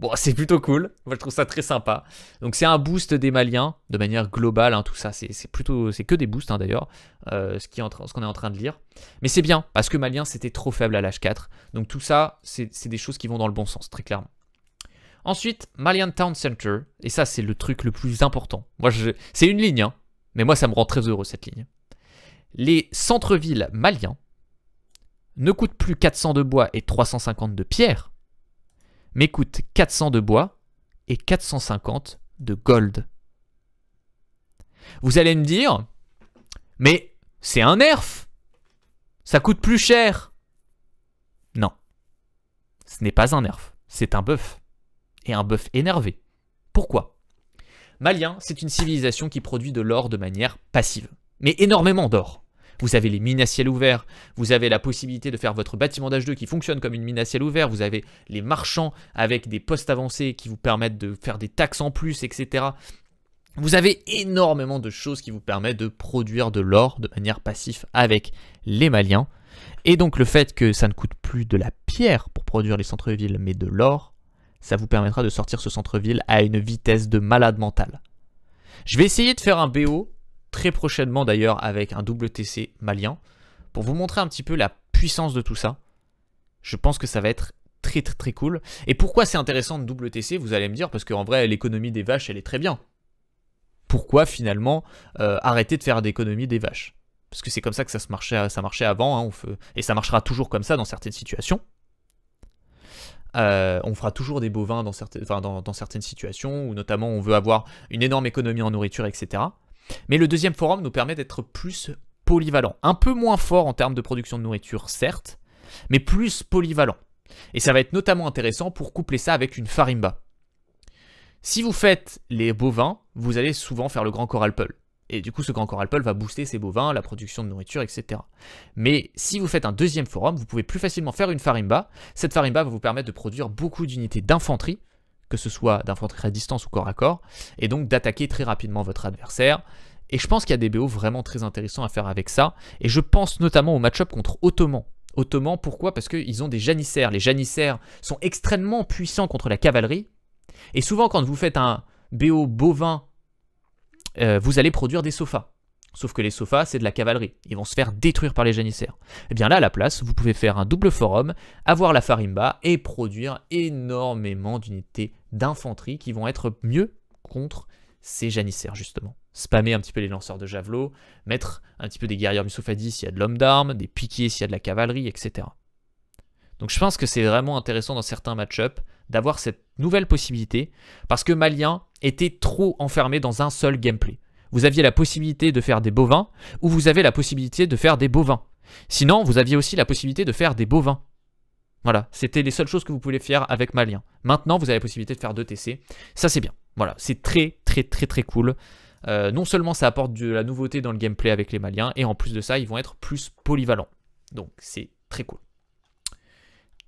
Bon, c'est plutôt cool. Moi, je trouve ça très sympa. Donc, c'est un boost des Maliens de manière globale. Hein, tout ça, c'est plutôt, c'est que des boosts hein, d'ailleurs. Euh, ce qu'on est, en train de lire. Mais c'est bien parce que Malien c'était trop faible à l'âge 4. Donc, tout ça, c'est des choses qui vont dans le bon sens, très clairement. Ensuite, Malian Town Center. Et ça, c'est le truc le plus important. Moi, c'est une ligne, hein. mais moi, ça me rend très heureux cette ligne. Les centres-villes maliens ne coûtent plus 400 de bois et 350 de pierre mais 400 de bois et 450 de gold. Vous allez me dire, mais c'est un nerf Ça coûte plus cher Non. Ce n'est pas un nerf, c'est un bœuf. Et un bœuf énervé. Pourquoi Malien, c'est une civilisation qui produit de l'or de manière passive, mais énormément d'or vous avez les mines à ciel ouvert, vous avez la possibilité de faire votre bâtiment d'âge 2 qui fonctionne comme une mine à ciel ouvert, vous avez les marchands avec des postes avancés qui vous permettent de faire des taxes en plus, etc. Vous avez énormément de choses qui vous permettent de produire de l'or de manière passive avec les Maliens. Et donc le fait que ça ne coûte plus de la pierre pour produire les centres-villes, mais de l'or, ça vous permettra de sortir ce centre-ville à une vitesse de malade mental. Je vais essayer de faire un BO très prochainement d'ailleurs avec un double TC malien, pour vous montrer un petit peu la puissance de tout ça. Je pense que ça va être très très très cool. Et pourquoi c'est intéressant de TC, vous allez me dire, parce qu'en vrai l'économie des vaches elle est très bien. Pourquoi finalement euh, arrêter de faire d'économie des vaches Parce que c'est comme ça que ça, se marchait, ça marchait avant, hein, et ça marchera toujours comme ça dans certaines situations. Euh, on fera toujours des bovins dans certaines, dans, dans certaines situations, où notamment on veut avoir une énorme économie en nourriture, etc. Mais le deuxième forum nous permet d'être plus polyvalent. Un peu moins fort en termes de production de nourriture, certes, mais plus polyvalent. Et ça va être notamment intéressant pour coupler ça avec une farimba. Si vous faites les bovins, vous allez souvent faire le grand peul. Et du coup, ce grand peul va booster ses bovins, la production de nourriture, etc. Mais si vous faites un deuxième forum, vous pouvez plus facilement faire une farimba. Cette farimba va vous permettre de produire beaucoup d'unités d'infanterie que ce soit d'infanterie à distance ou corps à corps, et donc d'attaquer très rapidement votre adversaire. Et je pense qu'il y a des BO vraiment très intéressants à faire avec ça. Et je pense notamment au match-up contre Ottoman. Ottoman, pourquoi Parce qu'ils ont des janissaires. Les janissaires sont extrêmement puissants contre la cavalerie. Et souvent, quand vous faites un BO bovin, euh, vous allez produire des sofas. Sauf que les sofas, c'est de la cavalerie. Ils vont se faire détruire par les janissaires. Et eh bien là, à la place, vous pouvez faire un double forum, avoir la farimba et produire énormément d'unités d'infanterie qui vont être mieux contre ces janissaires, justement. Spammer un petit peu les lanceurs de javelot, mettre un petit peu des guerriers musoufadis s'il y a de l'homme d'armes, des piquiers s'il y a de la cavalerie, etc. Donc je pense que c'est vraiment intéressant dans certains match-up d'avoir cette nouvelle possibilité, parce que Malien était trop enfermé dans un seul gameplay vous aviez la possibilité de faire des bovins ou vous avez la possibilité de faire des bovins. Sinon, vous aviez aussi la possibilité de faire des bovins. Voilà, c'était les seules choses que vous pouviez faire avec Malien. Maintenant, vous avez la possibilité de faire deux TC. Ça, c'est bien. Voilà, c'est très, très, très, très cool. Euh, non seulement ça apporte de la nouveauté dans le gameplay avec les Maliens, et en plus de ça, ils vont être plus polyvalents. Donc, c'est très cool.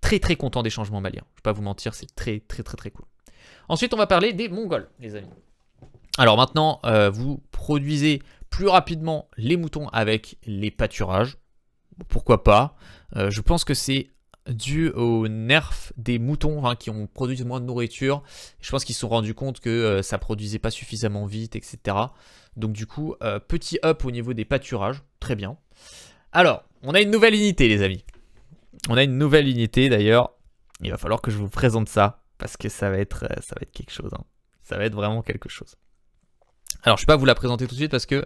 Très, très content des changements maliens. Je ne vais pas vous mentir, c'est très, très, très, très cool. Ensuite, on va parler des Mongols, les amis. Alors maintenant, euh, vous produisez plus rapidement les moutons avec les pâturages. Pourquoi pas euh, Je pense que c'est dû au nerf des moutons hein, qui ont produit moins de nourriture. Je pense qu'ils se sont rendus compte que ça euh, ça produisait pas suffisamment vite, etc. Donc du coup, petit up au niveau des pâturages, très bien. Alors, on a une nouvelle unité les amis. On a une nouvelle unité d'ailleurs. Il va falloir que je vous présente ça, parce que ça va être, ça va être quelque chose. Hein. Ça va être vraiment quelque chose. Alors, je ne vais pas vous la présenter tout de suite parce que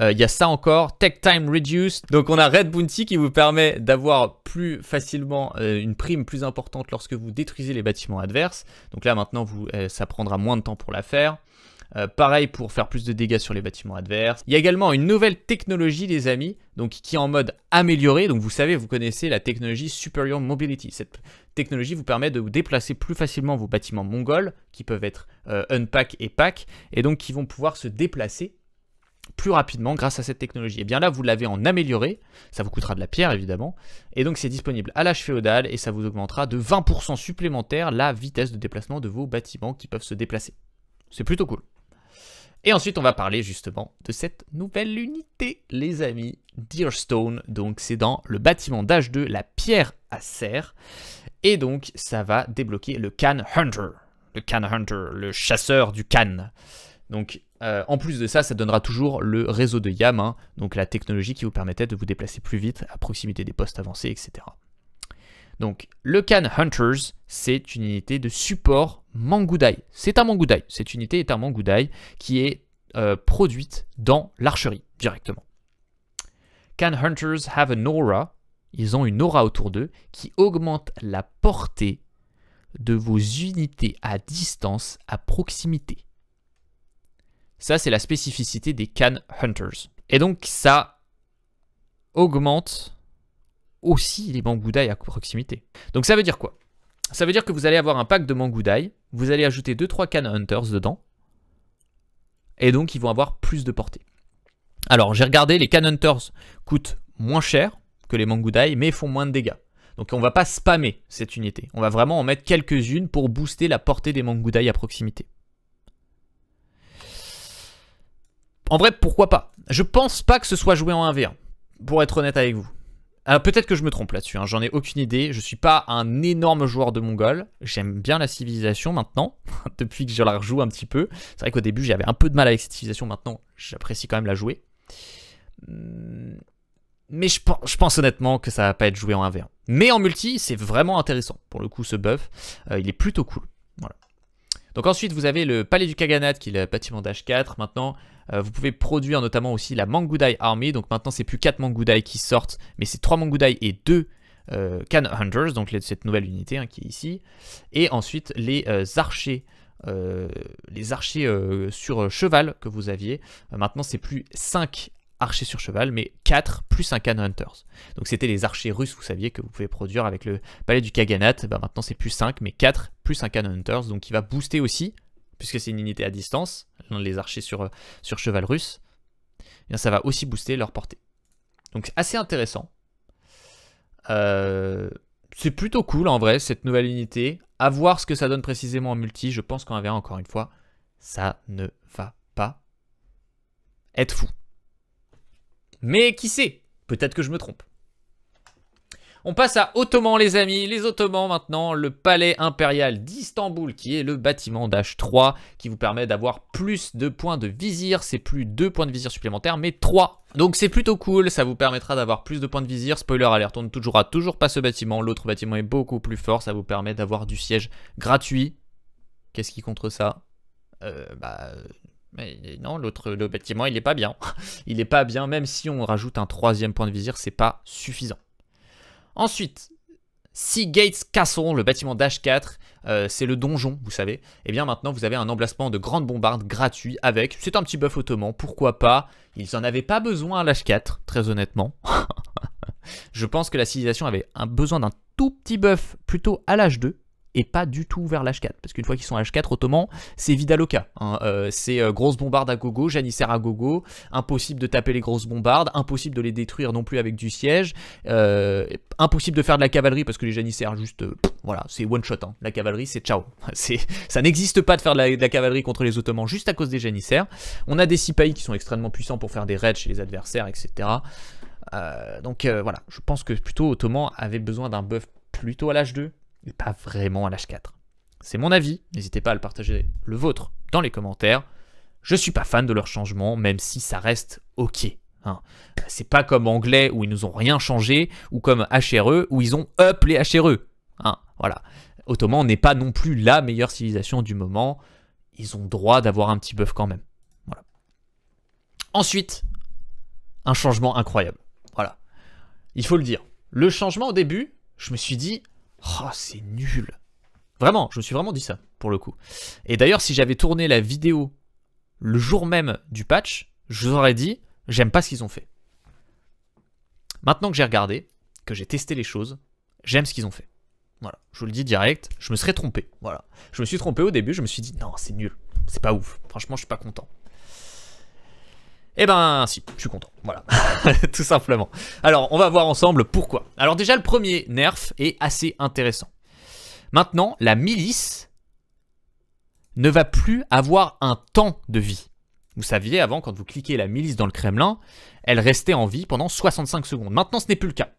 euh, il y a ça encore, Tech Time Reduced. Donc on a Red Bounty qui vous permet d'avoir plus facilement euh, une prime plus importante lorsque vous détruisez les bâtiments adverses. Donc là maintenant, vous, euh, ça prendra moins de temps pour la faire. Euh, pareil pour faire plus de dégâts sur les bâtiments adverses. Il y a également une nouvelle technologie, les amis, donc qui est en mode amélioré. Donc vous savez, vous connaissez la technologie Superior Mobility. Cette technologie vous permet de déplacer plus facilement vos bâtiments mongols, qui peuvent être euh, unpack et pack, et donc qui vont pouvoir se déplacer plus rapidement grâce à cette technologie. Et eh bien là, vous l'avez en amélioré, ça vous coûtera de la pierre évidemment, et donc c'est disponible à l'âge féodal et ça vous augmentera de 20% supplémentaire la vitesse de déplacement de vos bâtiments qui peuvent se déplacer. C'est plutôt cool. Et ensuite, on va parler justement de cette nouvelle unité, les amis, Stone, Donc, c'est dans le bâtiment d'âge 2, la pierre à serre. Et donc, ça va débloquer le Can Hunter. Le Can Hunter, le chasseur du Can. Donc, euh, en plus de ça, ça donnera toujours le réseau de YAM, hein. donc la technologie qui vous permettait de vous déplacer plus vite à proximité des postes avancés, etc. Donc, le Can Hunters, c'est une unité de support Mangudai, C'est un mangudai. Cette unité est un mangudai qui est euh, produite dans l'archerie directement. Can hunters have an aura? Ils ont une aura autour d'eux qui augmente la portée de vos unités à distance, à proximité. Ça, c'est la spécificité des Can Hunters. Et donc, ça augmente aussi les mangudai à proximité. Donc, ça veut dire quoi ça veut dire que vous allez avoir un pack de Mangudai, vous allez ajouter 2-3 Can Hunters dedans, et donc ils vont avoir plus de portée. Alors j'ai regardé, les Can Hunters coûtent moins cher que les Mangudai, mais font moins de dégâts. Donc on va pas spammer cette unité, on va vraiment en mettre quelques-unes pour booster la portée des Mangoudai à proximité. En vrai, pourquoi pas Je pense pas que ce soit joué en 1v1, pour être honnête avec vous. Alors euh, Peut-être que je me trompe là-dessus, hein, j'en ai aucune idée. Je suis pas un énorme joueur de mongol. J'aime bien la civilisation maintenant, depuis que je la rejoue un petit peu. C'est vrai qu'au début j'avais un peu de mal avec cette civilisation, maintenant j'apprécie quand même la jouer. Hmm, mais je pense, honnêtement que ça va pas être joué en 1v1. Mais en multi, c'est vraiment intéressant. Pour le coup, ce buff, euh, il est plutôt cool. Voilà. Donc ensuite, vous avez le palais du Kaganat, qui est le bâtiment d'H4. Maintenant, euh, vous pouvez produire notamment aussi la Mangudai Army. Donc maintenant, c'est plus 4 Mangudai qui sortent, mais c'est 3 Mangudai et 2 Can euh, Hunters, donc cette nouvelle unité hein, qui est ici. Et ensuite, les euh, archers. les archers sur cheval que vous aviez. maintenant, c'est plus 5 archers sur cheval, mais 4 plus un canon hunters. Donc c'était les archers russes, vous saviez, que vous pouvez produire avec le palais du Kaganat. Bah, maintenant c'est plus 5, mais 4 plus un canon hunters, donc il va booster aussi, puisque c'est une unité à distance, les archers sur, sur cheval russe. Eh ça va aussi booster leur portée. Donc c'est assez intéressant. Euh, c'est plutôt cool en vrai cette nouvelle unité. À voir ce que ça donne précisément en multi. Je pense qu'en 1 encore une fois, ça ne va pas être fou. Mais qui sait Peut-être que je me trompe. On passe à Ottomans, les amis. Les Ottomans, maintenant, le palais impérial d'Istanbul, qui est le bâtiment d'H3, qui vous permet d'avoir plus de points de vizir. C'est plus deux points de vizir supplémentaires, mais 3. Donc c'est plutôt cool, ça vous permettra d'avoir plus de points de vizir. Spoiler alert, on ne touchera toujours pas ce bâtiment. L'autre bâtiment est beaucoup plus fort, ça vous permet d'avoir du siège gratuit. Qu'est-ce qui contre ça euh, bah, mais non, l'autre, le bâtiment, il n'est pas bien. Il n'est pas bien, même si on rajoute un troisième point de vizir, c'est pas suffisant. Ensuite, Gates Casson, le bâtiment dh 4, euh, c'est le donjon, vous savez. Et eh bien maintenant, vous avez un emplacement de grande bombarde gratuit avec. C'est un petit buff ottoman, pourquoi pas Ils n'en avaient pas besoin à l'âge 4, très honnêtement. Je pense que la civilisation avait un besoin d'un tout petit buff plutôt à l'âge 2 et pas du tout vers l'H4. Parce qu'une fois qu'ils sont à H4, ottomans, c'est Vidaloka. Hein, euh, c'est euh, grosse bombarde à gogo, janissaire à gogo, impossible de taper les grosses bombardes, impossible de les détruire non plus avec du siège, euh, impossible de faire de la cavalerie parce que les janissaires, juste, voilà, c'est one shot. Hein. La cavalerie, c'est ciao. Ça n'existe pas de faire de la, cavalerie contre les Ottomans juste à cause des janissaires. On a des pays qui sont extrêmement puissants pour faire des raids chez les adversaires, etc. donc voilà, je pense que plutôt ottomans avait besoin d'un buff plutôt à l'âge 2 pas vraiment à l'âge 4. C'est mon avis, n'hésitez pas à le partager le vôtre dans les commentaires. Je suis pas fan de leur changement, même si ça reste ok. Hein. C'est pas comme anglais où ils nous ont rien changé, ou comme HRE où ils ont up les HRE. Hein, voilà. Ottoman n'est pas non plus la meilleure civilisation du moment. Ils ont droit d'avoir un petit boeuf quand même. Ensuite, un changement incroyable. Voilà. Il faut le dire. Le changement au début, je me suis dit, Oh, c'est nul. Vraiment, je me suis vraiment dit ça, pour le coup. Et d'ailleurs, si j'avais tourné la vidéo le jour même du patch, je vous aurais dit, j'aime pas ce qu'ils ont fait. Maintenant que j'ai regardé, que j'ai testé les choses, j'aime ce qu'ils ont fait. Voilà, je vous le dis direct, je me serais trompé. Voilà, je me suis trompé au début, je me suis dit non, c'est nul, c'est pas ouf. Franchement, je suis pas content. Eh ben si, je suis content. Voilà, tout simplement. Alors, on va voir ensemble pourquoi. Alors déjà, le premier nerf est assez intéressant. Maintenant, la milice ne va plus avoir un temps de vie. Vous saviez avant, quand vous cliquez la milice dans le Kremlin, elle restait en vie pendant 65 secondes. Maintenant, ce n'est plus le cas.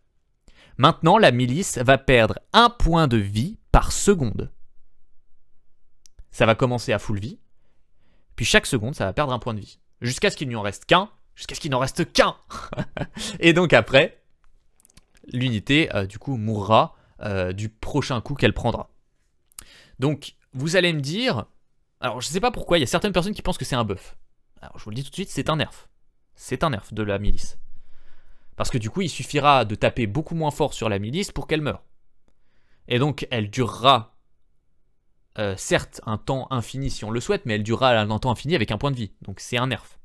Maintenant, la milice va perdre un point de vie par seconde. Ça va commencer à full vie, puis chaque seconde, ça va perdre un point de vie. Jusqu'à ce qu'il n'y en reste qu'un. Jusqu'à ce qu'il n'en reste qu'un. et donc après, l'unité, euh, du coup, mourra euh, du prochain coup qu'elle prendra. Donc, vous allez me dire... Alors, je ne sais pas pourquoi, il y a certaines personnes qui pensent que c'est un buff. Alors, je vous le dis tout de suite, c'est un nerf. C'est un nerf de la milice. Parce que du coup, il suffira de taper beaucoup moins fort sur la milice pour qu'elle meure. Et donc, elle durera euh, certes un temps infini si on le souhaite, mais elle durera un temps infini avec un point de vie. Donc c'est un nerf.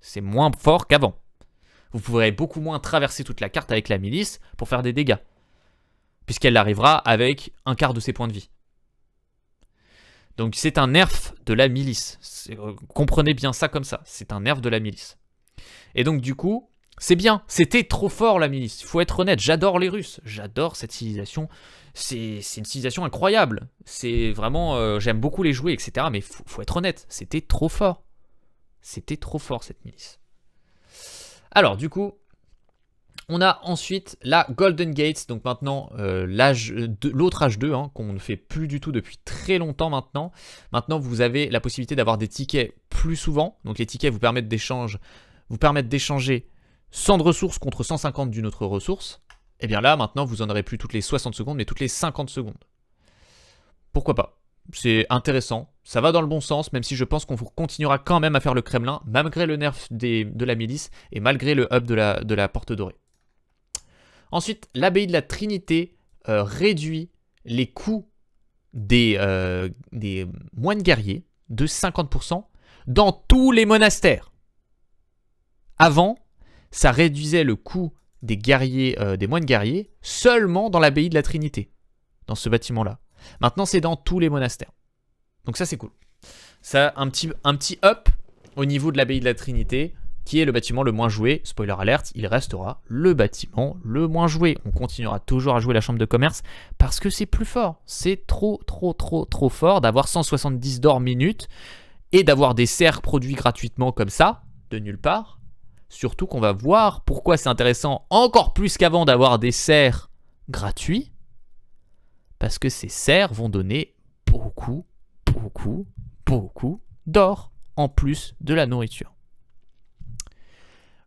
C'est moins fort qu'avant. Vous pourrez beaucoup moins traverser toute la carte avec la milice pour faire des dégâts. Puisqu'elle arrivera avec un quart de ses points de vie. Donc c'est un nerf de la milice. Euh, comprenez bien ça comme ça. C'est un nerf de la milice. Et donc du coup, c'est bien, c'était trop fort la milice, il faut être honnête, j'adore les Russes, j'adore cette civilisation, c'est une civilisation incroyable, c'est vraiment, euh, j'aime beaucoup les jouer, etc. Mais faut, faut être honnête, c'était trop fort, c'était trop fort cette milice. Alors du coup, on a ensuite la Golden Gates, donc maintenant euh, l'autre âge 2, hein, qu'on ne fait plus du tout depuis très longtemps maintenant. Maintenant, vous avez la possibilité d'avoir des tickets plus souvent. Donc les tickets vous permettent d'échanger 100 de ressources contre 150 d'une autre ressource, et eh bien là, maintenant, vous en aurez plus toutes les 60 secondes, mais toutes les 50 secondes. Pourquoi pas C'est intéressant, ça va dans le bon sens, même si je pense qu'on continuera quand même à faire le Kremlin, malgré le nerf de la milice et malgré le hub de la, Porte Dorée. Ensuite, l'abbaye de la Trinité euh, réduit les coûts des euh, moines guerriers de 50% dans tous les monastères. Avant, ça réduisait le coût des guerriers, euh, des moines guerriers, seulement dans l'abbaye de la Trinité, dans ce bâtiment-là. Maintenant, c'est dans tous les monastères. Donc ça, c'est cool. Ça, un petit, un petit up au niveau de l'abbaye de la Trinité, qui est le bâtiment le moins joué. Spoiler alerte, il restera le bâtiment le moins joué. On continuera toujours à jouer la chambre de commerce parce que c'est plus fort. C'est trop, trop, trop, trop fort d'avoir 170 d'or minute et d'avoir des serres produits gratuitement comme ça, de nulle part. Surtout qu'on va voir pourquoi c'est intéressant encore plus qu'avant d'avoir des serres gratuits. Parce que ces serres vont donner beaucoup, beaucoup, beaucoup d'or en plus de la nourriture.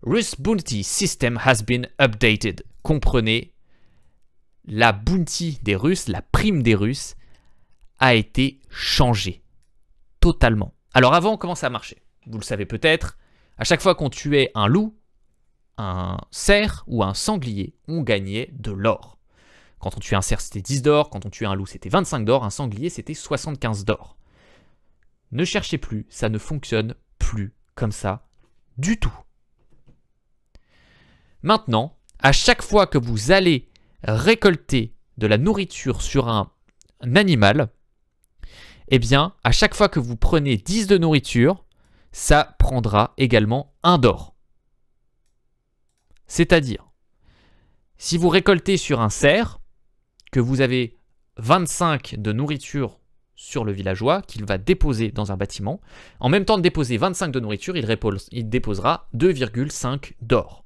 Rus Bounty System has been updated. Comprenez, la bounty des Russes, la prime des Russes, a été changée. Totalement. Alors avant, comment ça marchait Vous le savez peut-être, à chaque fois qu'on tuait un loup, un cerf ou un sanglier, on gagnait de l'or. Quand on tuait un cerf, c'était 10 d'or, quand on tuait un loup, c'était 25 d'or, un sanglier, c'était 75 d'or. Ne cherchez plus, ça ne fonctionne plus comme ça du tout. Maintenant, à chaque fois que vous allez récolter de la nourriture sur un, animal, eh bien, à chaque fois que vous prenez 10 de nourriture, ça prendra également un d'or. C'est-à-dire, si vous récoltez sur un cerf, que vous avez 25 de nourriture sur le villageois qu'il va déposer dans un bâtiment. En même temps de déposer 25 de nourriture, il, il déposera 2,5 d'or.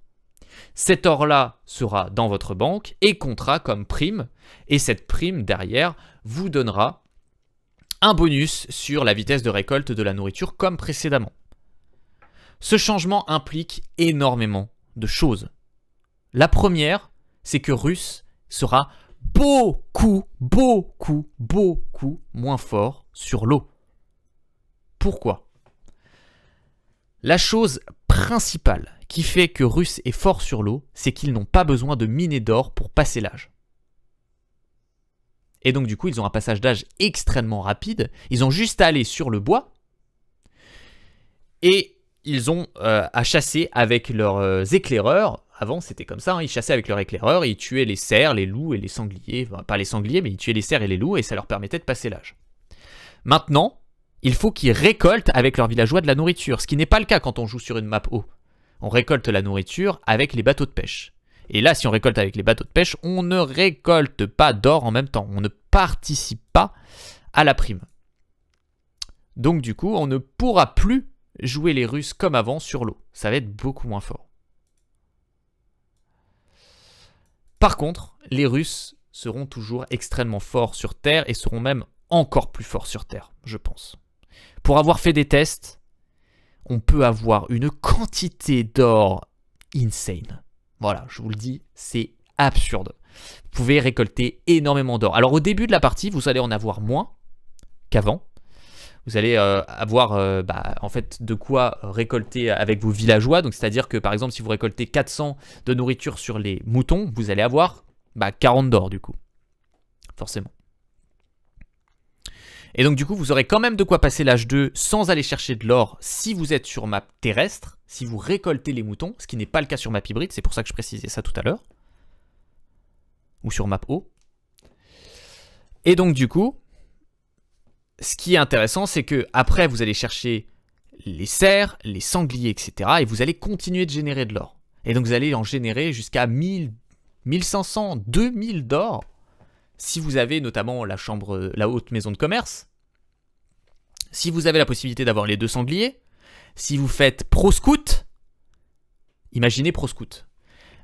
Cet or-là sera dans votre banque et comptera comme prime, et cette prime derrière vous donnera un bonus sur la vitesse de récolte de la nourriture comme précédemment. Ce changement implique énormément de choses. La première, c'est que Russe sera beaucoup, beaucoup, beaucoup moins fort sur l'eau. Pourquoi La chose principale qui fait que Russe est fort sur l'eau, c'est qu'ils n'ont pas besoin de miner d'or pour passer l'âge. Et donc du coup, ils ont un passage d'âge extrêmement rapide. Ils ont juste à aller sur le bois. Et ils ont euh, à chasser avec leurs euh, éclaireurs. Avant, c'était comme ça, hein. ils chassaient avec leurs éclaireurs, ils tuaient les cerfs, les loups et les sangliers. pas les sangliers, mais ils tuaient les cerfs et les loups, et ça leur permettait de passer l'âge. Maintenant, il faut qu'ils récoltent avec leurs villageois de la nourriture, ce qui n'est pas le cas quand on joue sur une map haut. On récolte la nourriture avec les bateaux de pêche. Et là, si on récolte avec les bateaux de pêche, on ne récolte pas d'or en même temps. On ne participe pas à la prime. Donc du coup, on ne pourra plus jouer les Russes comme avant sur l'eau. Ça va être beaucoup moins fort. Par contre, les Russes seront toujours extrêmement forts sur Terre et seront même encore plus forts sur Terre, je pense. Pour avoir fait des tests, on peut avoir une quantité d'or insane. Voilà, je vous le dis, c'est absurde. Vous pouvez récolter énormément d'or. Alors au début de la partie, vous allez en avoir moins qu'avant. Vous allez euh, avoir euh, bah, en fait de quoi récolter avec vos villageois. Donc c'est-à-dire que par exemple si vous récoltez 400 de nourriture sur les moutons, vous allez avoir 40 bah, d'or du coup. Forcément. Et donc du coup, vous aurez quand même de quoi passer l'âge 2 sans aller chercher de l'or si vous êtes sur map terrestre, si vous récoltez les moutons, ce qui n'est pas le cas sur map hybride, c'est pour ça que je précisais ça tout à l'heure. Ou sur map eau. Et donc du coup, ce qui est intéressant, c'est que après vous allez chercher les cerfs, les sangliers, etc. Et vous allez continuer de générer de l'or. Et donc vous allez en générer jusqu'à 1000, 1500, 2000 d'or si vous avez notamment la chambre, la haute maison de commerce, si vous avez la possibilité d'avoir les deux sangliers, si vous faites Scout, imaginez proscout.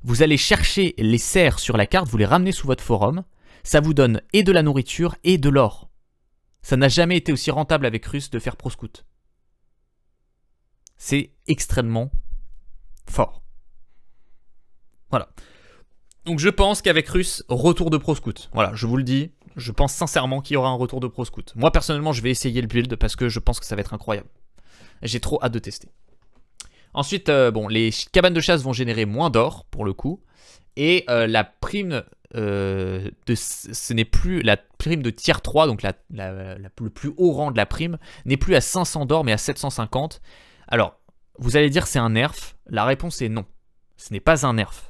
Vous allez chercher les serres sur la carte, vous les ramenez sous votre forum, ça vous donne et de la nourriture et de l'or. Ça n'a jamais été aussi rentable avec Russe de faire proscout. C'est extrêmement fort. Voilà. Donc je pense qu'avec Russe, retour de Pro Voilà, je vous le dis, je pense sincèrement qu'il y aura un retour de Pro Moi personnellement, je vais essayer le build parce que je pense que ça va être incroyable. J'ai trop hâte de tester. Ensuite, euh, bon, les cabanes de chasse vont générer moins d'or pour le coup. Et euh, la prime euh, de, ce n'est plus la prime de tier 3, donc le plus haut rang de la prime, n'est plus à 500 d'or mais à 750. Alors, vous allez dire c'est un nerf. La réponse est non. Ce n'est pas un nerf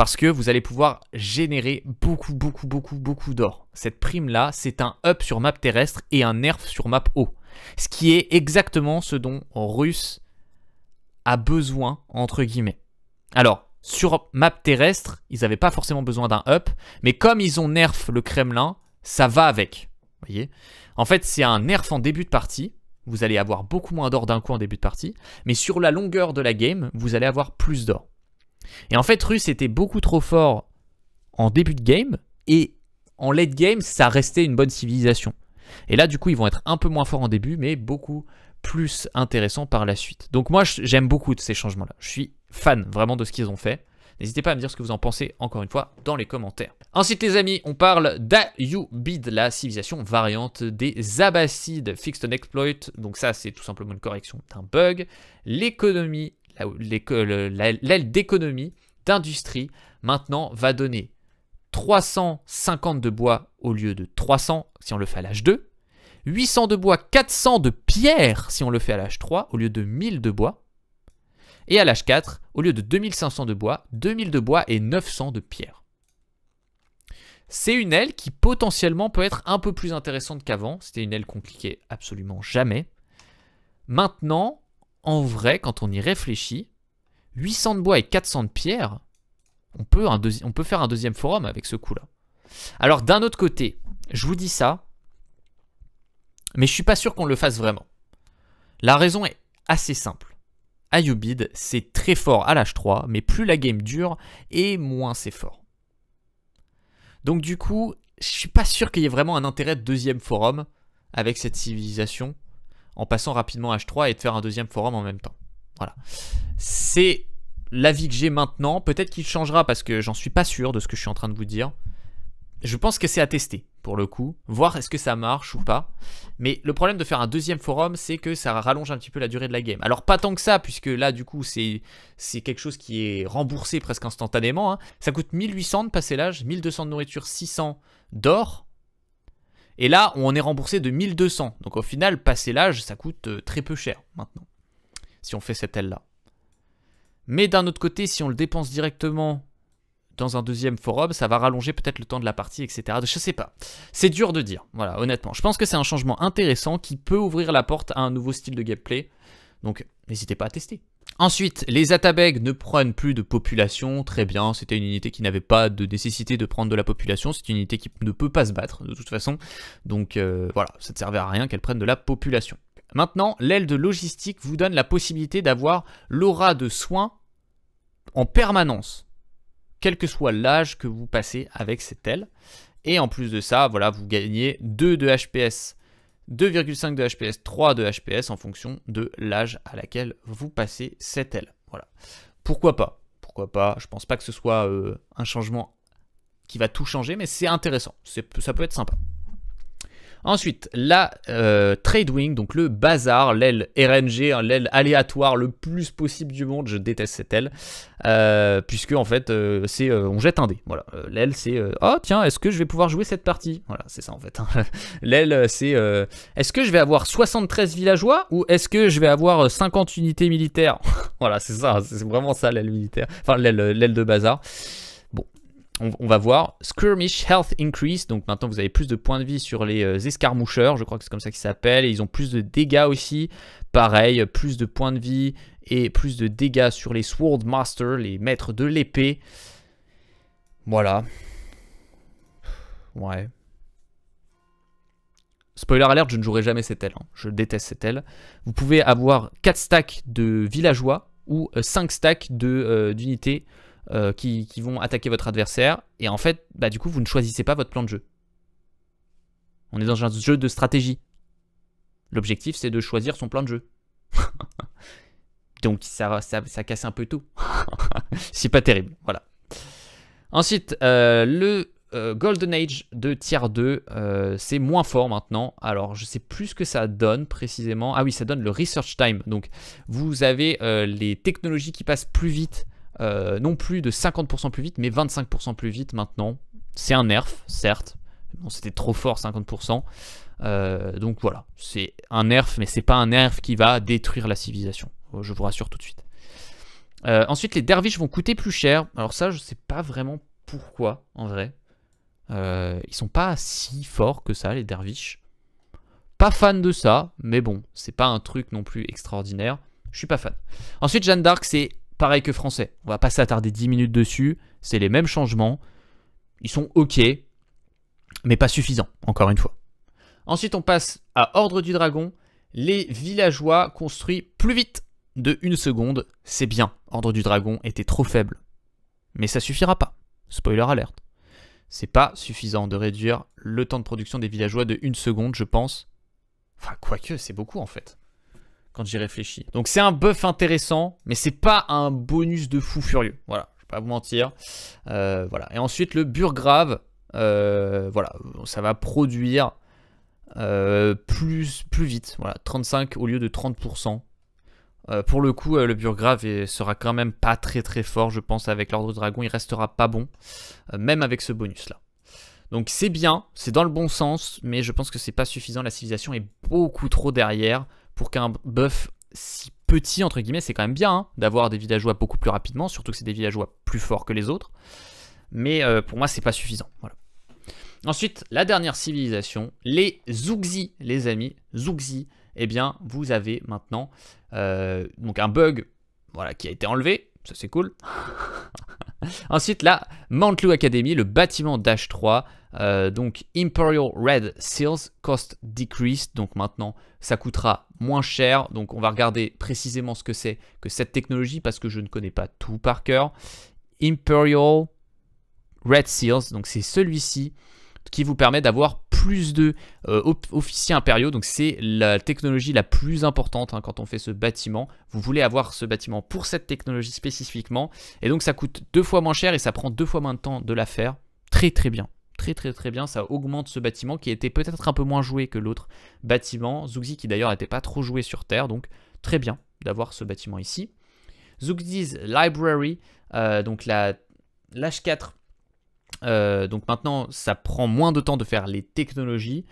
parce que vous allez pouvoir générer beaucoup, beaucoup, beaucoup, beaucoup d'or. Cette prime-là, c'est un up sur map terrestre et un nerf sur map haut. Ce qui est exactement ce dont Russe a besoin, entre guillemets. Alors, sur map terrestre, ils n'avaient pas forcément besoin d'un up, mais comme ils ont nerf le Kremlin, ça va avec. Voyez en fait, c'est un nerf en début de partie. Vous allez avoir beaucoup moins d'or d'un coup en début de partie, mais sur la longueur de la game, vous allez avoir plus d'or. Et en fait, Russe était beaucoup trop fort en début de game, et en late game, ça restait une bonne civilisation. Et là, du coup, ils vont être un peu moins forts en début, mais beaucoup plus intéressants par la suite. Donc moi, j'aime beaucoup de ces changements-là. Je suis fan vraiment de ce qu'ils ont fait. N'hésitez pas à me dire ce que vous en pensez, encore une fois, dans les commentaires. Ensuite, les amis, on parle d'Ayubid, la civilisation variante des Abbasides Fixed Exploit. Donc ça, c'est tout simplement une correction d'un bug. L'économie ah l'aile d'économie, d'industrie, maintenant va donner 350 de bois au lieu de 300 si on le fait à l'âge 2, 800 de bois, 400 de pierre si on le fait à l'âge 3 au lieu de 1000 de bois, et à l'âge 4, au lieu de 2500 de bois, 2000 de bois et 900 de pierre. C'est une aile qui potentiellement peut être un peu plus intéressante qu'avant, c'était une aile qu'on cliquait absolument jamais. Maintenant, en vrai, quand on y réfléchit, 800 de bois et 400 de pierre, on peut, faire un deuxième forum avec ce coup-là. Alors d'un autre côté, je vous dis ça, mais je suis pas sûr qu'on le fasse vraiment. La raison est assez simple. Ayubid, c'est très fort à l'âge 3 mais plus la game dure, et moins c'est fort. Donc du coup, je suis pas sûr qu'il y ait vraiment un intérêt de deuxième forum avec cette civilisation en passant rapidement H3 et de faire un deuxième forum en même temps. Voilà. C'est l'avis que j'ai maintenant. Peut-être qu'il changera parce que j'en suis pas sûr de ce que je suis en train de vous dire. Je pense que c'est à tester pour le coup, voir est-ce que ça marche ou pas. Mais le problème de faire un deuxième forum, c'est que ça rallonge un petit peu la durée de la game. Alors pas tant que ça, puisque là du coup c'est quelque chose qui est remboursé presque instantanément. Hein. Ça coûte 1800 de passer l'âge, 1200 de nourriture, 600 d'or. Et là, on est remboursé de 1200. Donc au final, passer l'âge, ça coûte euh, très peu cher maintenant, si on fait cette aile-là. Mais d'un autre côté, si on le dépense directement dans un deuxième forum, ça va rallonger peut-être le temps de la partie, etc. Je sais pas. C'est dur de dire, voilà, honnêtement. Je pense que c'est un changement intéressant qui peut ouvrir la porte à un nouveau style de gameplay. Donc, n'hésitez pas à tester. Ensuite, les Atabeg ne prennent plus de population, très bien, c'était une unité qui n'avait pas de nécessité de prendre de la population, c'est une unité qui ne peut pas se battre de toute façon, donc euh, voilà, ça ne servait à rien qu'elle prenne de la population. Maintenant, l'aile de logistique vous donne la possibilité d'avoir l'aura de soins en permanence, quel que soit l'âge que vous passez avec cette aile. Et en plus de ça, voilà, vous gagnez 2 de HPS 2,5 de HPS, 3 de HPS en fonction de l'âge à laquelle vous passez cette aile. Voilà. Pourquoi pas Pourquoi pas Je pense pas que ce soit euh, un changement qui va tout changer, mais c'est intéressant. Ça peut être sympa. Ensuite, la euh, trade wing, donc le bazar, l'aile RNG, hein, l'aile aléatoire le plus possible du monde. Je déteste cette aile, euh, puisque en fait, euh, c'est euh, on jette un dé. Voilà, l'aile c'est oh tiens, est-ce que je vais pouvoir jouer cette partie Voilà, c'est ça en fait. Hein. L'aile c'est est-ce que je vais avoir 73 villageois ou est-ce que je vais avoir 50 unités militaires Voilà, c'est ça, c'est vraiment ça l'aile militaire, enfin l'aile de bazar on, va voir. Skirmish Health Increase. Donc maintenant, vous avez plus de points de vie sur les euh, escarmoucheurs. Je crois que c'est comme ça qu'ils s'appellent. Et ils ont plus de dégâts aussi. Pareil, plus de points de vie et plus de dégâts sur les Sword Master, les maîtres de l'épée. Voilà. Ouais. Spoiler alert, je ne jouerai jamais cette aile. Hein. Je déteste cette aile. Vous pouvez avoir 4 stacks de villageois ou 5 euh, stacks euh, d'unités euh, qui, vont attaquer votre adversaire. Et en fait, bah, du coup, vous ne choisissez pas votre plan de jeu. On est dans un jeu de stratégie. L'objectif, c'est de choisir son plan de jeu. Donc ça, ça, casse un peu tout. c'est pas terrible, voilà. Ensuite, euh, le euh, Golden Age de tier 2, c'est moins fort maintenant. Alors je sais plus ce que ça donne précisément. Ah oui, ça donne le Research Time. Donc vous avez les technologies qui passent plus vite euh, non plus de 50% plus vite, mais 25% plus vite maintenant. C'est un nerf, certes. c'était trop fort, 50%. Euh, donc voilà, c'est un nerf, mais c'est pas un nerf qui va détruire la civilisation. Euh, je vous rassure tout de suite. ensuite, les derviches vont coûter plus cher. Alors ça, je sais pas vraiment pourquoi, en vrai. ils sont pas si forts que ça, les derviches. Pas fan de ça, mais bon, c'est pas un truc non plus extraordinaire. Je suis pas fan. Ensuite, Jeanne d'Arc, c'est pareil que français. On va pas s'attarder 10 minutes dessus. C'est les mêmes changements. Ils sont OK, mais pas suffisants, encore une fois. Ensuite, on passe à Ordre du Dragon. Les villageois construits plus vite de une seconde. C'est bien. Ordre du Dragon était trop faible. Mais ça suffira pas. Spoiler alerte. C'est pas suffisant de réduire le temps de production des villageois de une seconde, je pense. Enfin, quoique, c'est beaucoup en fait quand j'y réfléchis. Donc c'est un buff intéressant, mais c'est pas un bonus de fou furieux. Voilà, je vais pas vous mentir. Euh, voilà. Et ensuite le burgrave, euh, voilà, ça va produire euh, plus, plus vite. Voilà, 35 au lieu de 30%. pour le coup, le burgrave sera quand même pas très très fort, je pense, avec l'ordre dragon, il restera pas bon, même avec ce bonus là. Donc c'est bien, c'est dans le bon sens, mais je pense que c'est pas suffisant. La civilisation est beaucoup trop derrière pour qu'un buff si petit, entre guillemets, c'est quand même bien hein, d'avoir des villageois beaucoup plus rapidement, surtout que c'est des villageois plus forts que les autres. Mais euh, pour moi, c'est pas suffisant. Ensuite, la dernière civilisation, les Zougzi, les amis. Zougzi, eh bien, vous avez maintenant euh, donc un bug voilà, qui a été enlevé, ça, c'est cool. Ensuite, là, Mountlew Academy, le bâtiment dash 3. Euh, donc, Imperial Red Seals, cost decrease Donc, maintenant, ça coûtera moins cher. Donc, on va regarder précisément ce que c'est que cette technologie parce que je ne connais pas tout par cœur. Imperial Red Seals, donc c'est celui-ci qui vous permet d'avoir plus de euh, officiers impériaux. Donc c'est la technologie la plus importante hein, quand on fait ce bâtiment. Vous voulez avoir ce bâtiment pour cette technologie spécifiquement. Et donc ça coûte deux fois moins cher et ça prend deux fois moins de temps de la faire. Très très bien très très très bien, ça augmente ce bâtiment qui était peut-être un peu moins joué que l'autre bâtiment, Zugzi qui d'ailleurs n'était pas trop joué sur Terre, donc très bien d'avoir ce bâtiment ici. Zugzi's Library, euh, donc la l'H4 euh, donc maintenant, ça prend moins de temps de faire les technologies.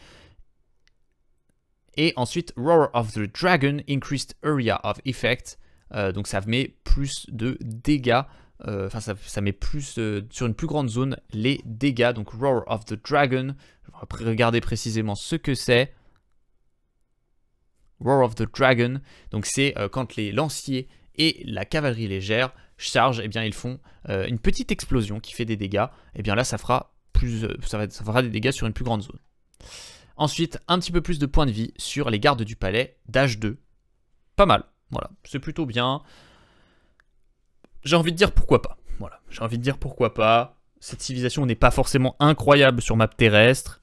Et ensuite, Roar of the Dragon increased area of effect. Euh, donc ça met plus de dégâts. Euh, enfin, ça, ça, met plus sur une plus grande zone les dégâts. Donc Roar of the Dragon. Regardez regarder précisément ce que c'est. Roar of the Dragon. Donc c'est quand les lanciers et la cavalerie légère charge, eh bien ils font euh, une petite explosion qui fait des dégâts, et eh bien là ça fera, plus, euh, ça, ça fera des dégâts sur une plus grande zone. Ensuite, un petit peu plus de points de vie sur les gardes du palais d'âge 2. Pas mal, voilà, c'est plutôt bien. J'ai envie de dire pourquoi pas. Voilà, j'ai envie de dire pourquoi pas. Cette civilisation n'est pas forcément incroyable sur map terrestre.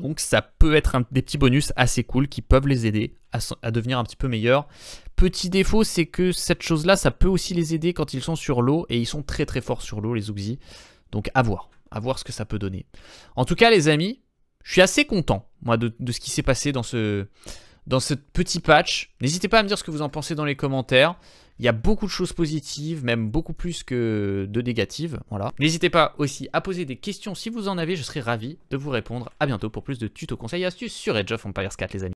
Donc ça peut être des petits bonus assez cool qui peuvent les aider à, devenir un petit peu meilleurs. Petit défaut, c'est que cette chose-là, ça peut aussi les aider quand ils sont sur l'eau, et ils sont très très forts sur l'eau, les Uxie. Donc à voir, à voir ce que ça peut donner. En tout cas, les amis, je suis assez content, moi, de, ce qui s'est passé dans ce, dans ce petit patch. N'hésitez pas à me dire ce que vous en pensez dans les commentaires. Il y a beaucoup de choses positives, même beaucoup plus que de négatives. Voilà. N'hésitez pas aussi à poser des questions si vous en avez, je serai ravi de vous répondre. À bientôt pour plus de tutos conseils et astuces sur Edge of Empires 4 les amis.